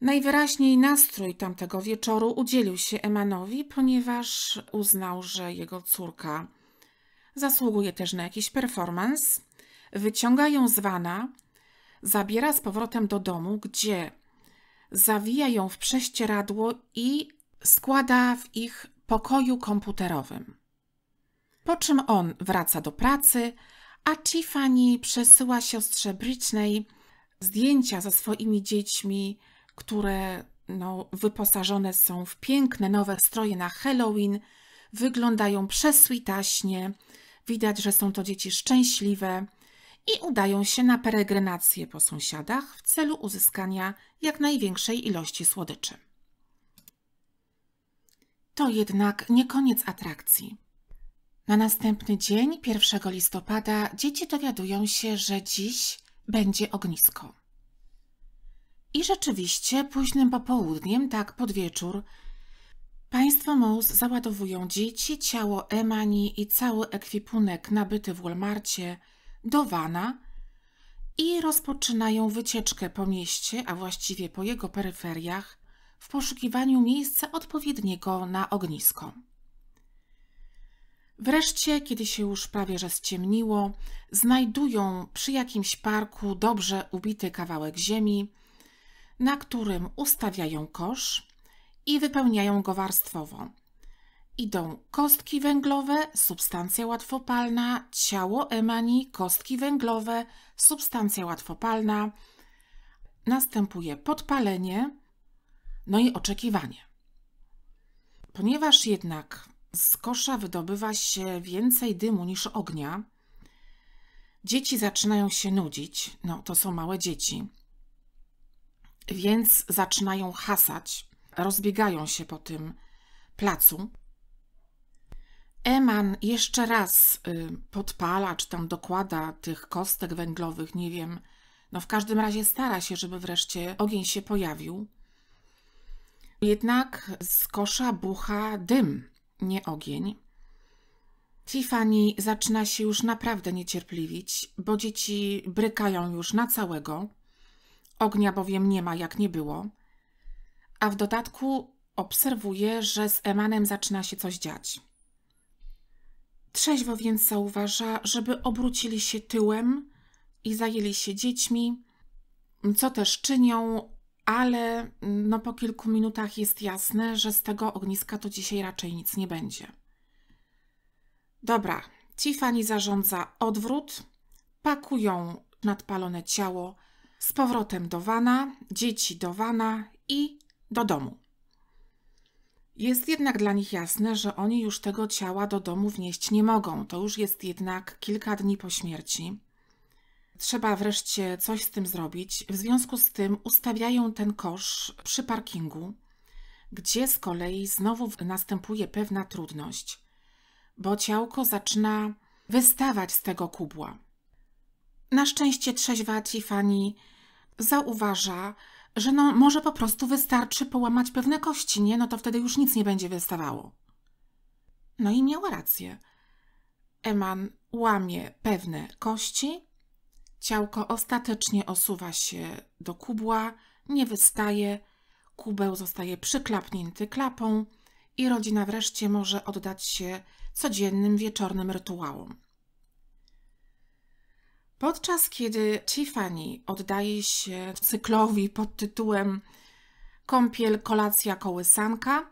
Najwyraźniej nastrój tamtego wieczoru udzielił się Emanowi, ponieważ uznał, że jego córka zasługuje też na jakiś performance. Wyciąga ją z wana, zabiera z powrotem do domu, gdzie zawija ją w prześcieradło i składa w ich pokoju komputerowym. Po czym on wraca do pracy, a Tiffany przesyła siostrze Britney zdjęcia ze swoimi dziećmi, które no, wyposażone są w piękne nowe stroje na Halloween, wyglądają przesłitaśnie. widać, że są to dzieci szczęśliwe, i udają się na peregrinacje po sąsiadach w celu uzyskania jak największej ilości słodyczy. To jednak nie koniec atrakcji. Na następny dzień, 1 listopada, dzieci dowiadują się, że dziś będzie ognisko. I rzeczywiście, późnym popołudniem, tak pod wieczór, państwo Mouse załadowują dzieci, ciało Emani i cały ekwipunek nabyty w Walmartie – do Wana i rozpoczynają wycieczkę po mieście, a właściwie po jego peryferiach, w poszukiwaniu miejsca odpowiedniego na ognisko. Wreszcie, kiedy się już prawie że ściemniło, znajdują przy jakimś parku dobrze ubity kawałek ziemi, na którym ustawiają kosz i wypełniają go warstwowo idą kostki węglowe, substancja łatwopalna, ciało emani, kostki węglowe, substancja łatwopalna. Następuje podpalenie, no i oczekiwanie. Ponieważ jednak z kosza wydobywa się więcej dymu niż ognia, dzieci zaczynają się nudzić. No, to są małe dzieci. Więc zaczynają hasać, rozbiegają się po tym placu. Eman jeszcze raz y, podpala, czy tam dokłada tych kostek węglowych, nie wiem. No w każdym razie stara się, żeby wreszcie ogień się pojawił. Jednak z kosza bucha dym, nie ogień. Tiffany zaczyna się już naprawdę niecierpliwić, bo dzieci brykają już na całego. Ognia bowiem nie ma, jak nie było. A w dodatku obserwuje, że z Emanem zaczyna się coś dziać. Trzeźwo więc zauważa, żeby obrócili się tyłem i zajęli się dziećmi, co też czynią, ale no po kilku minutach jest jasne, że z tego ogniska to dzisiaj raczej nic nie będzie. Dobra, Tiffany zarządza odwrót, pakują nadpalone ciało z powrotem do wana, dzieci do wana i do domu. Jest jednak dla nich jasne, że oni już tego ciała do domu wnieść nie mogą. To już jest jednak kilka dni po śmierci. Trzeba wreszcie coś z tym zrobić. W związku z tym ustawiają ten kosz przy parkingu, gdzie z kolei znowu następuje pewna trudność, bo ciałko zaczyna wystawać z tego kubła. Na szczęście trzeźwa Tiffany zauważa, że no może po prostu wystarczy połamać pewne kości, nie? No to wtedy już nic nie będzie wystawało. No i miała rację. Eman łamie pewne kości, ciałko ostatecznie osuwa się do kubła, nie wystaje, kubeł zostaje przyklapnięty klapą i rodzina wreszcie może oddać się codziennym wieczornym rytuałom. Podczas kiedy Tiffany oddaje się cyklowi pod tytułem Kąpiel, kolacja, kołysanka,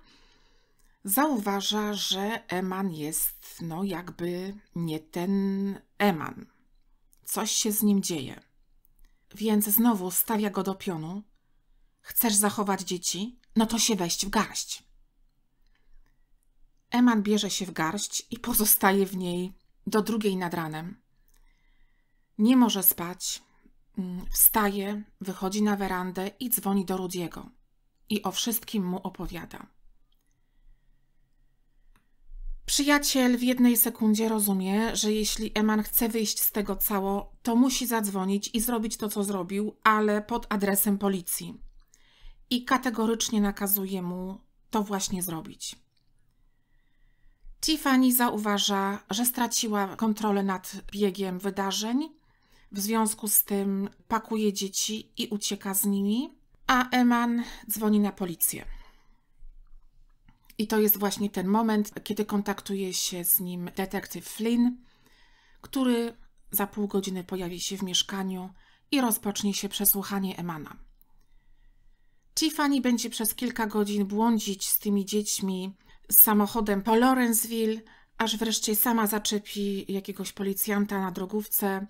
zauważa, że Eman jest no jakby nie ten Eman. Coś się z nim dzieje. Więc znowu stawia go do pionu. Chcesz zachować dzieci? No to się weź w garść. Eman bierze się w garść i pozostaje w niej do drugiej nad ranem. Nie może spać. Mm, wstaje, wychodzi na werandę i dzwoni do Rudiego. I o wszystkim mu opowiada. Przyjaciel w jednej sekundzie rozumie, że jeśli Eman chce wyjść z tego cało, to musi zadzwonić i zrobić to, co zrobił, ale pod adresem policji. I kategorycznie nakazuje mu to właśnie zrobić. Tiffany zauważa, że straciła kontrolę nad biegiem wydarzeń w związku z tym pakuje dzieci i ucieka z nimi, a Eman dzwoni na policję. I to jest właśnie ten moment, kiedy kontaktuje się z nim detektyw Flynn, który za pół godziny pojawi się w mieszkaniu i rozpocznie się przesłuchanie Emana. Tiffany będzie przez kilka godzin błądzić z tymi dziećmi z samochodem po Lawrenceville, aż wreszcie sama zaczepi jakiegoś policjanta na drogówce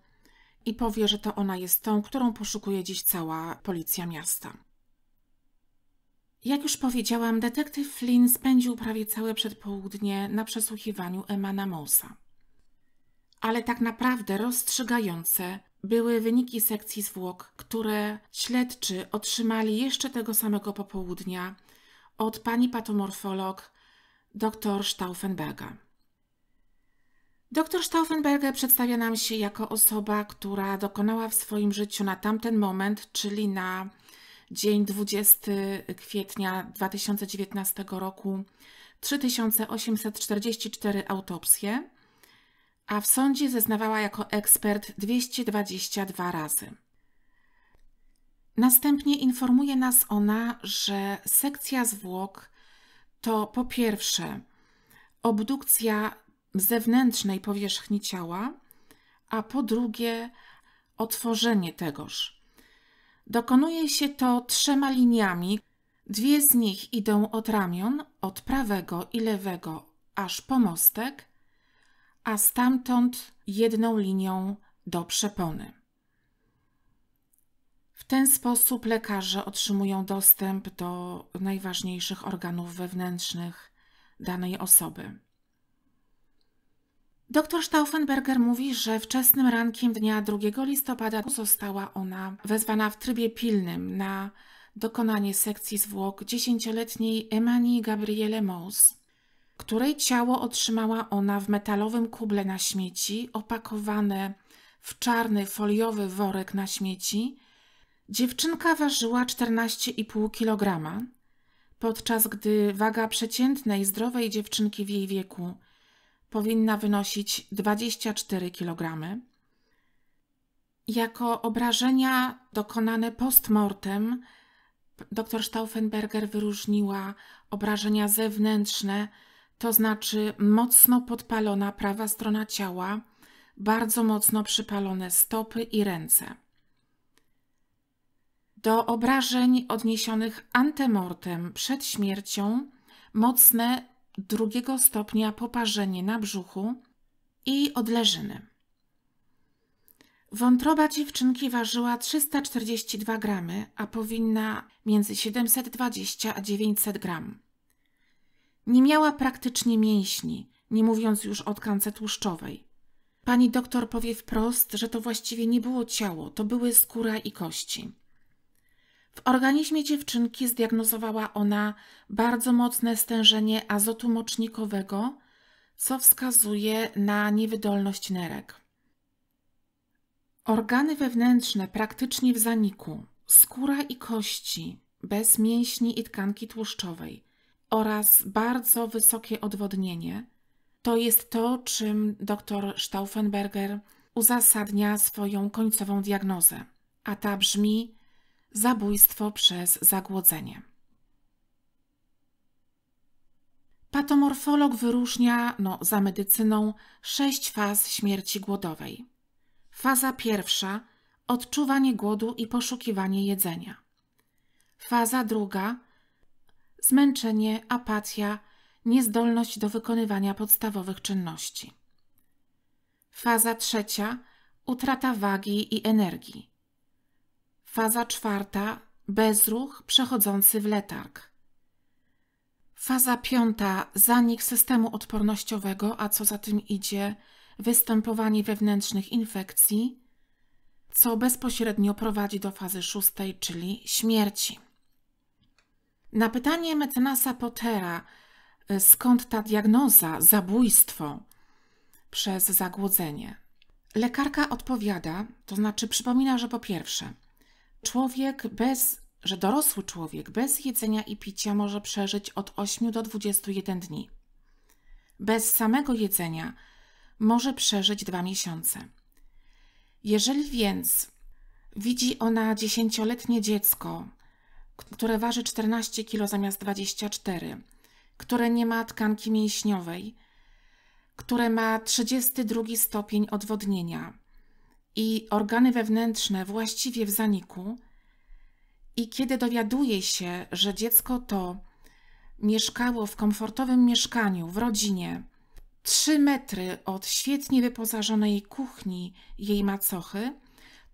i powie, że to ona jest tą, którą poszukuje dziś cała policja miasta. Jak już powiedziałam, detektyw Flynn spędził prawie całe przedpołudnie na przesłuchiwaniu Emana Mosa. Ale tak naprawdę rozstrzygające były wyniki sekcji zwłok, które śledczy otrzymali jeszcze tego samego popołudnia od pani patomorfolog dr Stauffenberga. Doktor Stauffenberger przedstawia nam się jako osoba, która dokonała w swoim życiu na tamten moment, czyli na dzień 20 kwietnia 2019 roku, 3844 autopsje, a w sądzie zeznawała jako ekspert 222 razy. Następnie informuje nas ona, że sekcja zwłok to po pierwsze obdukcja zewnętrznej powierzchni ciała, a po drugie otworzenie tegoż. Dokonuje się to trzema liniami. Dwie z nich idą od ramion, od prawego i lewego aż po mostek, a stamtąd jedną linią do przepony. W ten sposób lekarze otrzymują dostęp do najważniejszych organów wewnętrznych danej osoby. Doktor Stauffenberger mówi, że wczesnym rankiem dnia 2 listopada została ona wezwana w trybie pilnym na dokonanie sekcji zwłok dziesięcioletniej Emani Gabriele Mose, której ciało otrzymała ona w metalowym kuble na śmieci, opakowane w czarny foliowy worek na śmieci. Dziewczynka ważyła 14,5 kg, podczas gdy waga przeciętnej zdrowej dziewczynki w jej wieku – powinna wynosić 24 kg. Jako obrażenia dokonane postmortem dr Stauffenberger wyróżniła obrażenia zewnętrzne, to znaczy mocno podpalona prawa strona ciała, bardzo mocno przypalone stopy i ręce. Do obrażeń odniesionych antemortem przed śmiercią mocne drugiego stopnia poparzenie na brzuchu i odleżyny. Wątroba dziewczynki ważyła 342 gramy, a powinna między 720 a 900 gram. Nie miała praktycznie mięśni, nie mówiąc już o tkance tłuszczowej. Pani doktor powie wprost, że to właściwie nie było ciało, to były skóra i kości. W organizmie dziewczynki zdiagnozowała ona bardzo mocne stężenie azotu mocznikowego, co wskazuje na niewydolność nerek. Organy wewnętrzne praktycznie w zaniku, skóra i kości, bez mięśni i tkanki tłuszczowej oraz bardzo wysokie odwodnienie to jest to, czym dr Stauffenberger uzasadnia swoją końcową diagnozę, a ta brzmi zabójstwo przez zagłodzenie. Patomorfolog wyróżnia, no za medycyną, sześć faz śmierci głodowej. Faza pierwsza odczuwanie głodu i poszukiwanie jedzenia. Faza druga zmęczenie, apatia, niezdolność do wykonywania podstawowych czynności. Faza trzecia utrata wagi i energii. Faza czwarta bezruch przechodzący w letarg. Faza piąta zanik systemu odpornościowego, a co za tym idzie występowanie wewnętrznych infekcji, co bezpośrednio prowadzi do fazy szóstej, czyli śmierci. Na pytanie mecenasa Pottera, y, skąd ta diagnoza zabójstwo przez zagłodzenie, lekarka odpowiada, to znaczy przypomina, że po pierwsze – Człowiek bez, że dorosły człowiek bez jedzenia i picia może przeżyć od 8 do 21 dni. Bez samego jedzenia może przeżyć 2 miesiące. Jeżeli więc widzi ona dziesięcioletnie dziecko, które waży 14 kg zamiast 24, które nie ma tkanki mięśniowej, które ma 32 stopień odwodnienia, i organy wewnętrzne właściwie w zaniku, i kiedy dowiaduje się, że dziecko to mieszkało w komfortowym mieszkaniu, w rodzinie, trzy metry od świetnie wyposażonej kuchni jej macochy,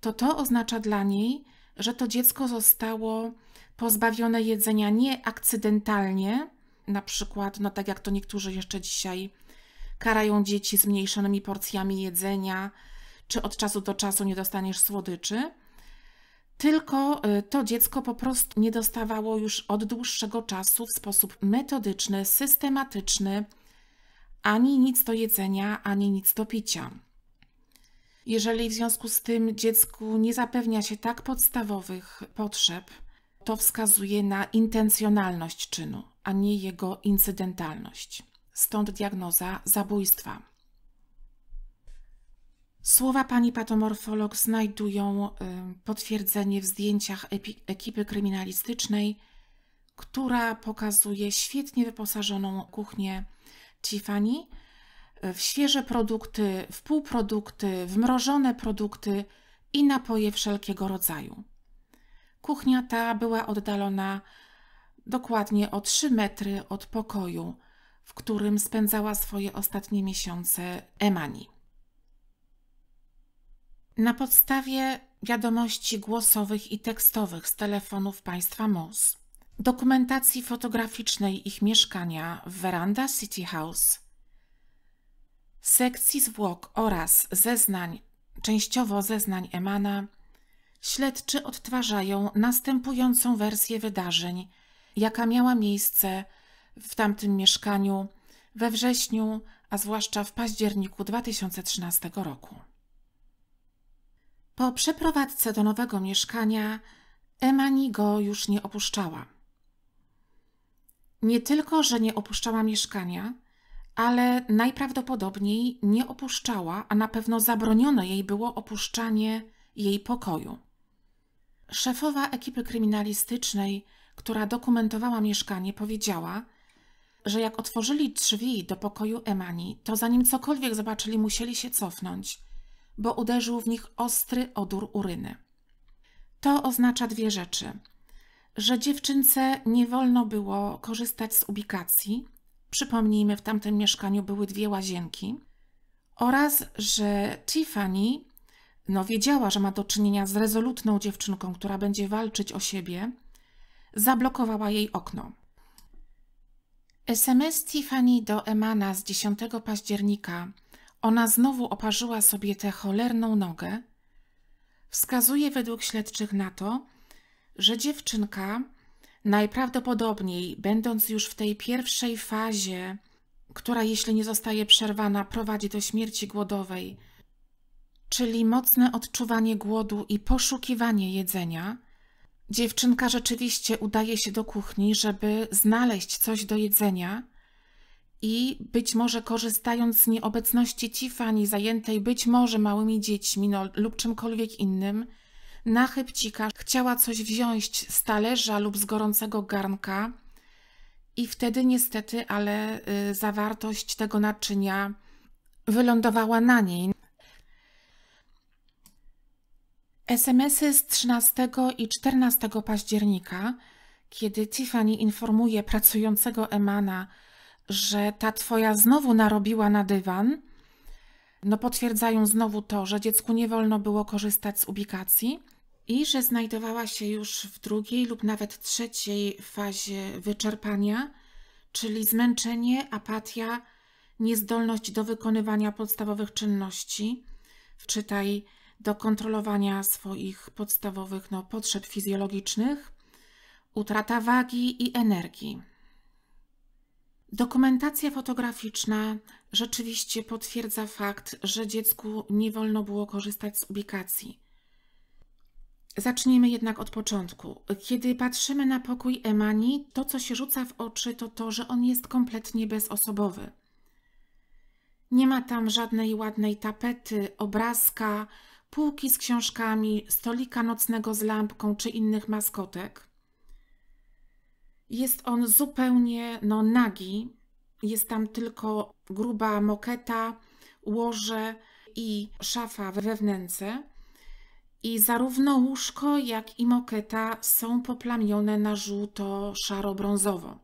to to oznacza dla niej, że to dziecko zostało pozbawione jedzenia nie akcydentalnie, na przykład, no tak jak to niektórzy jeszcze dzisiaj karają dzieci zmniejszonymi porcjami jedzenia, czy od czasu do czasu nie dostaniesz słodyczy, tylko y, to dziecko po prostu nie dostawało już od dłuższego czasu w sposób metodyczny, systematyczny ani nic do jedzenia, ani nic do picia. Jeżeli w związku z tym dziecku nie zapewnia się tak podstawowych potrzeb, to wskazuje na intencjonalność czynu, a nie jego incydentalność. Stąd diagnoza zabójstwa. Słowa pani patomorfolog znajdują y, potwierdzenie w zdjęciach ekipy kryminalistycznej, która pokazuje świetnie wyposażoną kuchnię Tiffany y, w świeże produkty, w półprodukty, w mrożone produkty i napoje wszelkiego rodzaju. Kuchnia ta była oddalona dokładnie o 3 metry od pokoju, w którym spędzała swoje ostatnie miesiące Emani na podstawie wiadomości głosowych i tekstowych z telefonów państwa MOS, dokumentacji fotograficznej ich mieszkania w Veranda City House, sekcji zwłok oraz zeznań, częściowo zeznań Emana, śledczy odtwarzają następującą wersję wydarzeń, jaka miała miejsce w tamtym mieszkaniu we wrześniu, a zwłaszcza w październiku 2013 roku. Po przeprowadzce do nowego mieszkania Emani go już nie opuszczała. Nie tylko, że nie opuszczała mieszkania, ale najprawdopodobniej nie opuszczała, a na pewno zabronione jej było opuszczanie jej pokoju. Szefowa ekipy kryminalistycznej, która dokumentowała mieszkanie, powiedziała, że jak otworzyli drzwi do pokoju Emani, to zanim cokolwiek zobaczyli, musieli się cofnąć, bo uderzył w nich ostry odór uryny. To oznacza dwie rzeczy. Że dziewczynce nie wolno było korzystać z ubikacji, przypomnijmy, w tamtym mieszkaniu były dwie łazienki, oraz że Tiffany no, wiedziała, że ma do czynienia z rezolutną dziewczynką, która będzie walczyć o siebie, zablokowała jej okno. SMS Tiffany do Emana z 10 października ona znowu oparzyła sobie tę cholerną nogę. Wskazuje według śledczych na to, że dziewczynka najprawdopodobniej, będąc już w tej pierwszej fazie, która jeśli nie zostaje przerwana, prowadzi do śmierci głodowej, czyli mocne odczuwanie głodu i poszukiwanie jedzenia, dziewczynka rzeczywiście udaje się do kuchni, żeby znaleźć coś do jedzenia – i być może korzystając z nieobecności Tiffany zajętej być może małymi dziećmi no, lub czymkolwiek innym, na chybcika chciała coś wziąć z talerza lub z gorącego garnka i wtedy niestety, ale y, zawartość tego naczynia wylądowała na niej. SMSy z 13 i 14 października, kiedy Tiffany informuje pracującego Emana, że ta twoja znowu narobiła na dywan, no potwierdzają znowu to, że dziecku nie wolno było korzystać z ubikacji i że znajdowała się już w drugiej lub nawet trzeciej fazie wyczerpania, czyli zmęczenie, apatia, niezdolność do wykonywania podstawowych czynności, wczytaj do kontrolowania swoich podstawowych no, potrzeb fizjologicznych, utrata wagi i energii. Dokumentacja fotograficzna rzeczywiście potwierdza fakt, że dziecku nie wolno było korzystać z ubikacji. Zacznijmy jednak od początku. Kiedy patrzymy na pokój Emani, to co się rzuca w oczy to to, że on jest kompletnie bezosobowy. Nie ma tam żadnej ładnej tapety, obrazka, półki z książkami, stolika nocnego z lampką czy innych maskotek. Jest on zupełnie no, nagi. Jest tam tylko gruba moketa, łoże i szafa wewnętrzne I zarówno łóżko, jak i moketa są poplamione na żółto szaro-brązowo.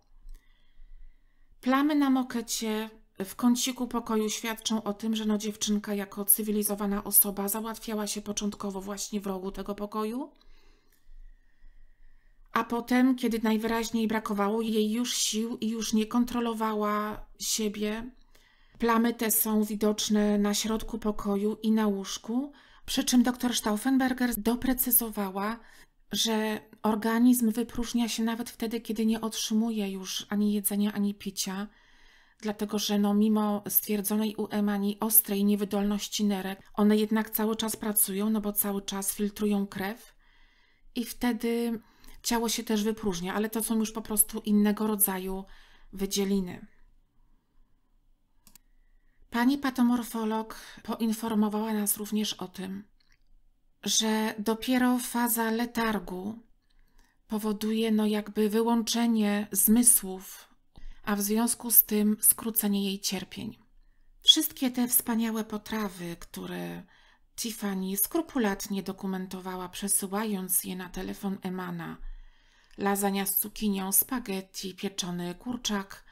Plamy na mokecie w kąciku pokoju świadczą o tym, że no dziewczynka jako cywilizowana osoba załatwiała się początkowo właśnie w rogu tego pokoju – a potem, kiedy najwyraźniej brakowało jej już sił i już nie kontrolowała siebie, plamy te są widoczne na środku pokoju i na łóżku, przy czym dr Stauffenberger doprecyzowała, że organizm wypróżnia się nawet wtedy, kiedy nie otrzymuje już ani jedzenia, ani picia, dlatego że no, mimo stwierdzonej u Emani ostrej niewydolności nerek, one jednak cały czas pracują, no bo cały czas filtrują krew i wtedy Ciało się też wypróżnia, ale to są już po prostu innego rodzaju wydzieliny. Pani patomorfolog poinformowała nas również o tym, że dopiero faza letargu powoduje no jakby wyłączenie zmysłów, a w związku z tym skrócenie jej cierpień. Wszystkie te wspaniałe potrawy, które Tiffany skrupulatnie dokumentowała, przesyłając je na telefon Emana, lasagna z cukinią, spaghetti, pieczony kurczak,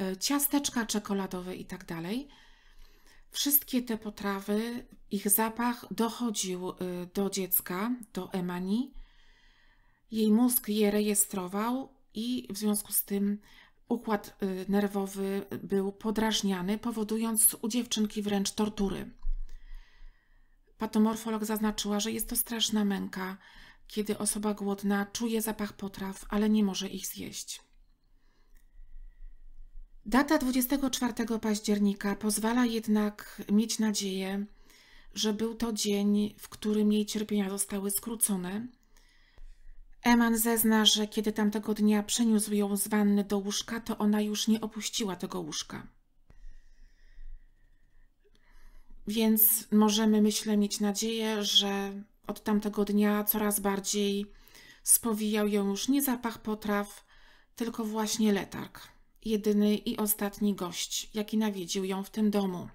e, ciasteczka czekoladowe itd. Tak Wszystkie te potrawy, ich zapach dochodził e, do dziecka, do Emani. Jej mózg je rejestrował i w związku z tym układ e, nerwowy był podrażniany, powodując u dziewczynki wręcz tortury. Patomorfolog zaznaczyła, że jest to straszna męka, kiedy osoba głodna czuje zapach potraw, ale nie może ich zjeść. Data 24 października pozwala jednak mieć nadzieję, że był to dzień, w którym jej cierpienia zostały skrócone. Eman zezna, że kiedy tamtego dnia przeniósł ją z wanny do łóżka, to ona już nie opuściła tego łóżka. Więc możemy, myślę, mieć nadzieję, że od tamtego dnia coraz bardziej spowijał ją już nie zapach potraw, tylko właśnie letarg, jedyny i ostatni gość, jaki nawiedził ją w tym domu.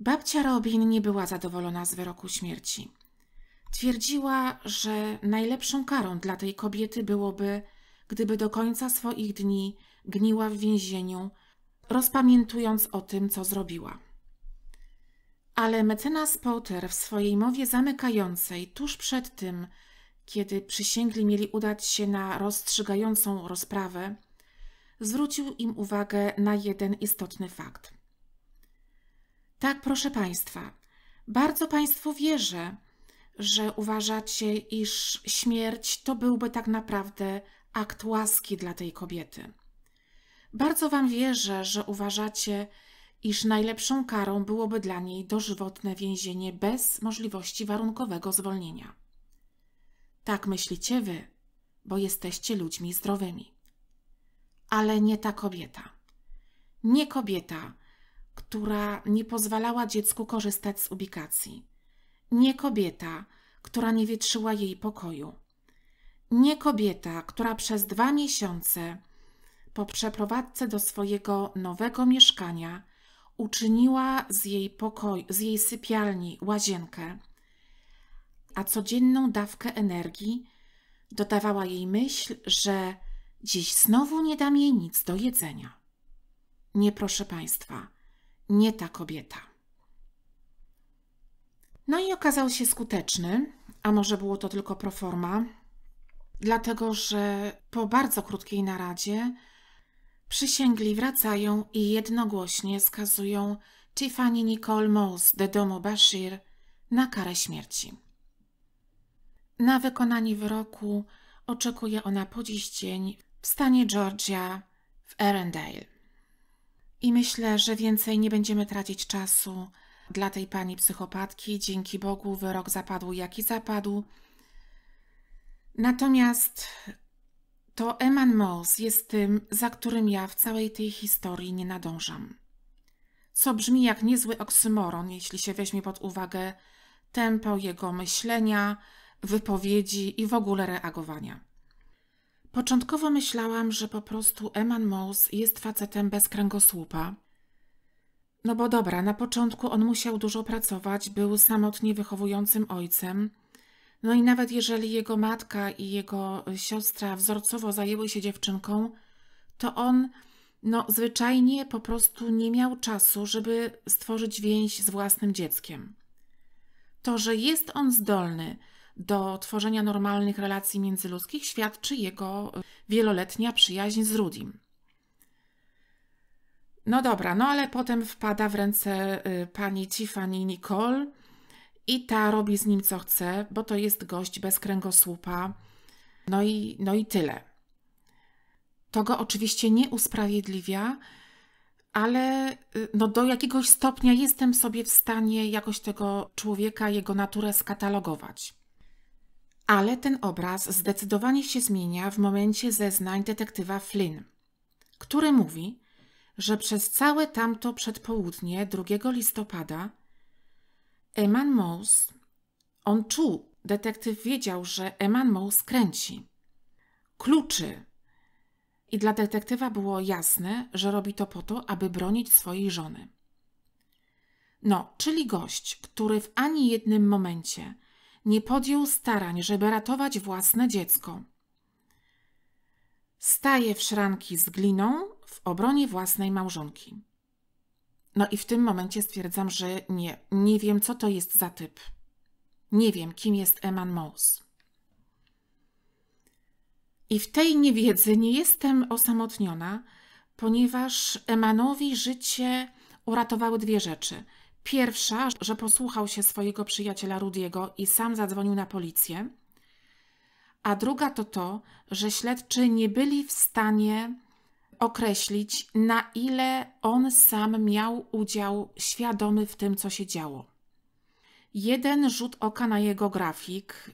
Babcia Robin nie była zadowolona z wyroku śmierci. Twierdziła, że najlepszą karą dla tej kobiety byłoby, gdyby do końca swoich dni gniła w więzieniu, rozpamiętując o tym, co zrobiła. Ale mecenas Potter w swojej mowie zamykającej, tuż przed tym, kiedy przysięgli mieli udać się na rozstrzygającą rozprawę, zwrócił im uwagę na jeden istotny fakt. Tak, proszę Państwa, bardzo Państwu wierzę, że uważacie, iż śmierć to byłby tak naprawdę akt łaski dla tej kobiety. Bardzo Wam wierzę, że uważacie, iż najlepszą karą byłoby dla niej dożywotne więzienie bez możliwości warunkowego zwolnienia. Tak myślicie wy, bo jesteście ludźmi zdrowymi. Ale nie ta kobieta. Nie kobieta, która nie pozwalała dziecku korzystać z ubikacji. Nie kobieta, która nie wietrzyła jej pokoju. Nie kobieta, która przez dwa miesiące po przeprowadzce do swojego nowego mieszkania uczyniła z jej, pokoju, z jej sypialni łazienkę, a codzienną dawkę energii dodawała jej myśl, że dziś znowu nie dam jej nic do jedzenia. Nie, proszę Państwa, nie ta kobieta. No i okazał się skuteczny, a może było to tylko proforma, dlatego że po bardzo krótkiej naradzie Przysięgli wracają i jednogłośnie skazują Tiffany Nicole Mose de domu Bashir na karę śmierci. Na wykonanie wyroku oczekuje ona po dziś dzień w stanie Georgia w Erendale. I myślę, że więcej nie będziemy tracić czasu dla tej pani psychopatki. Dzięki Bogu wyrok zapadł jaki zapadł. Natomiast to Eman Moss jest tym, za którym ja w całej tej historii nie nadążam. Co brzmi jak niezły oksymoron, jeśli się weźmie pod uwagę tempo jego myślenia, wypowiedzi i w ogóle reagowania. Początkowo myślałam, że po prostu Eman Moss jest facetem bez kręgosłupa. No bo dobra, na początku on musiał dużo pracować, był samotnie wychowującym ojcem – no i nawet jeżeli jego matka i jego siostra wzorcowo zajęły się dziewczynką, to on no, zwyczajnie po prostu nie miał czasu, żeby stworzyć więź z własnym dzieckiem. To, że jest on zdolny do tworzenia normalnych relacji międzyludzkich, świadczy jego wieloletnia przyjaźń z Rudim. No dobra, no ale potem wpada w ręce y, pani Tiffany Nicole, i ta robi z nim co chce, bo to jest gość bez kręgosłupa. No i, no i tyle. To go oczywiście nie usprawiedliwia, ale y, no do jakiegoś stopnia jestem sobie w stanie jakoś tego człowieka, jego naturę skatalogować. Ale ten obraz zdecydowanie się zmienia w momencie zeznań detektywa Flynn, który mówi, że przez całe tamto przedpołudnie 2 listopada Eman Mous, on czuł, detektyw wiedział, że Eman Mous kręci, kluczy. I dla detektywa było jasne, że robi to po to, aby bronić swojej żony. No, czyli gość, który w ani jednym momencie nie podjął starań, żeby ratować własne dziecko. Staje w szranki z gliną w obronie własnej małżonki. No i w tym momencie stwierdzam, że nie, nie wiem, co to jest za typ. Nie wiem, kim jest Eman Mose. I w tej niewiedzy nie jestem osamotniona, ponieważ Emanowi życie uratowały dwie rzeczy. Pierwsza, że posłuchał się swojego przyjaciela Rudiego i sam zadzwonił na policję. A druga to to, że śledczy nie byli w stanie określić, na ile on sam miał udział świadomy w tym, co się działo. Jeden rzut oka na jego grafik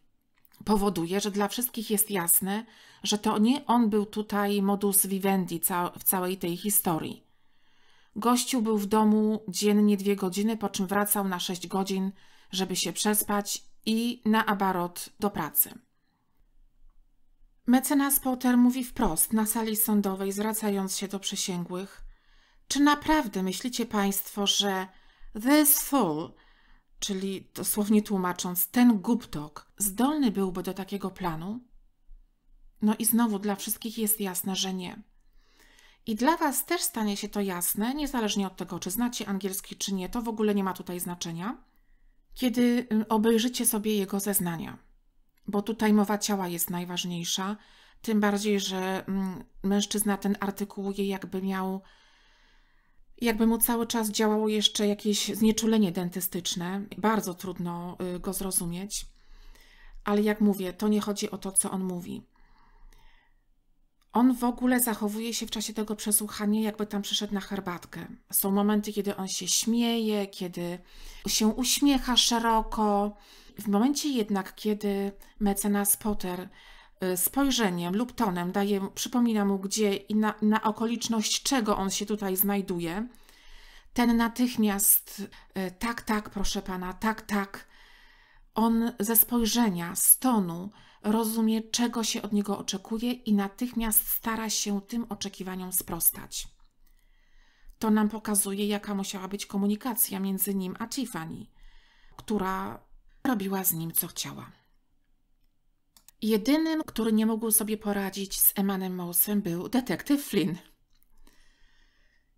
powoduje, że dla wszystkich jest jasne, że to nie on był tutaj modus vivendi w całej tej historii. Gościu był w domu dziennie dwie godziny, po czym wracał na sześć godzin, żeby się przespać i na abarot do pracy. Mecenas Potter mówi wprost na sali sądowej, zwracając się do przysięgłych. Czy naprawdę myślicie Państwo, że this fool, czyli dosłownie tłumacząc, ten gubtok, zdolny byłby do takiego planu? No i znowu dla wszystkich jest jasne, że nie. I dla Was też stanie się to jasne, niezależnie od tego, czy znacie angielski, czy nie, to w ogóle nie ma tutaj znaczenia, kiedy y, obejrzycie sobie jego zeznania bo tutaj mowa ciała jest najważniejsza. Tym bardziej, że mm, mężczyzna ten artykułuje, jakby miał, jakby mu cały czas działało jeszcze jakieś znieczulenie dentystyczne. Bardzo trudno y, go zrozumieć. Ale jak mówię, to nie chodzi o to, co on mówi. On w ogóle zachowuje się w czasie tego przesłuchania, jakby tam przyszedł na herbatkę. Są momenty, kiedy on się śmieje, kiedy się uśmiecha szeroko, w momencie jednak, kiedy mecenas Potter y, spojrzeniem lub tonem daje, przypomina mu gdzie i na, na okoliczność czego on się tutaj znajduje, ten natychmiast y, tak, tak, proszę pana, tak, tak. On ze spojrzenia, z tonu rozumie, czego się od niego oczekuje i natychmiast stara się tym oczekiwaniom sprostać. To nam pokazuje, jaka musiała być komunikacja między nim a Tiffany, która robiła z nim co chciała. Jedynym, który nie mógł sobie poradzić z Emanem Mousem był detektyw Flynn.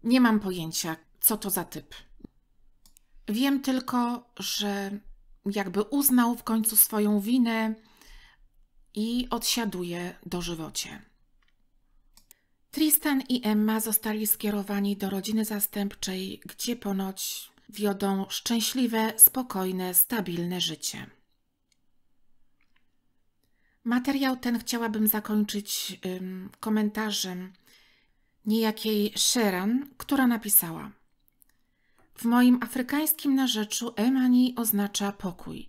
Nie mam pojęcia, co to za typ. Wiem tylko, że jakby uznał w końcu swoją winę i odsiaduje do żywocie. Tristan i Emma zostali skierowani do rodziny zastępczej, gdzie ponoć wiodą szczęśliwe, spokojne, stabilne życie. Materiał ten chciałabym zakończyć ym, komentarzem niejakiej Sheran, która napisała W moim afrykańskim narzeczu Emani oznacza pokój.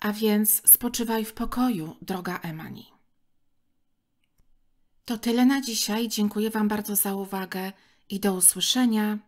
A więc spoczywaj w pokoju, droga Emani. To tyle na dzisiaj. Dziękuję Wam bardzo za uwagę i do usłyszenia.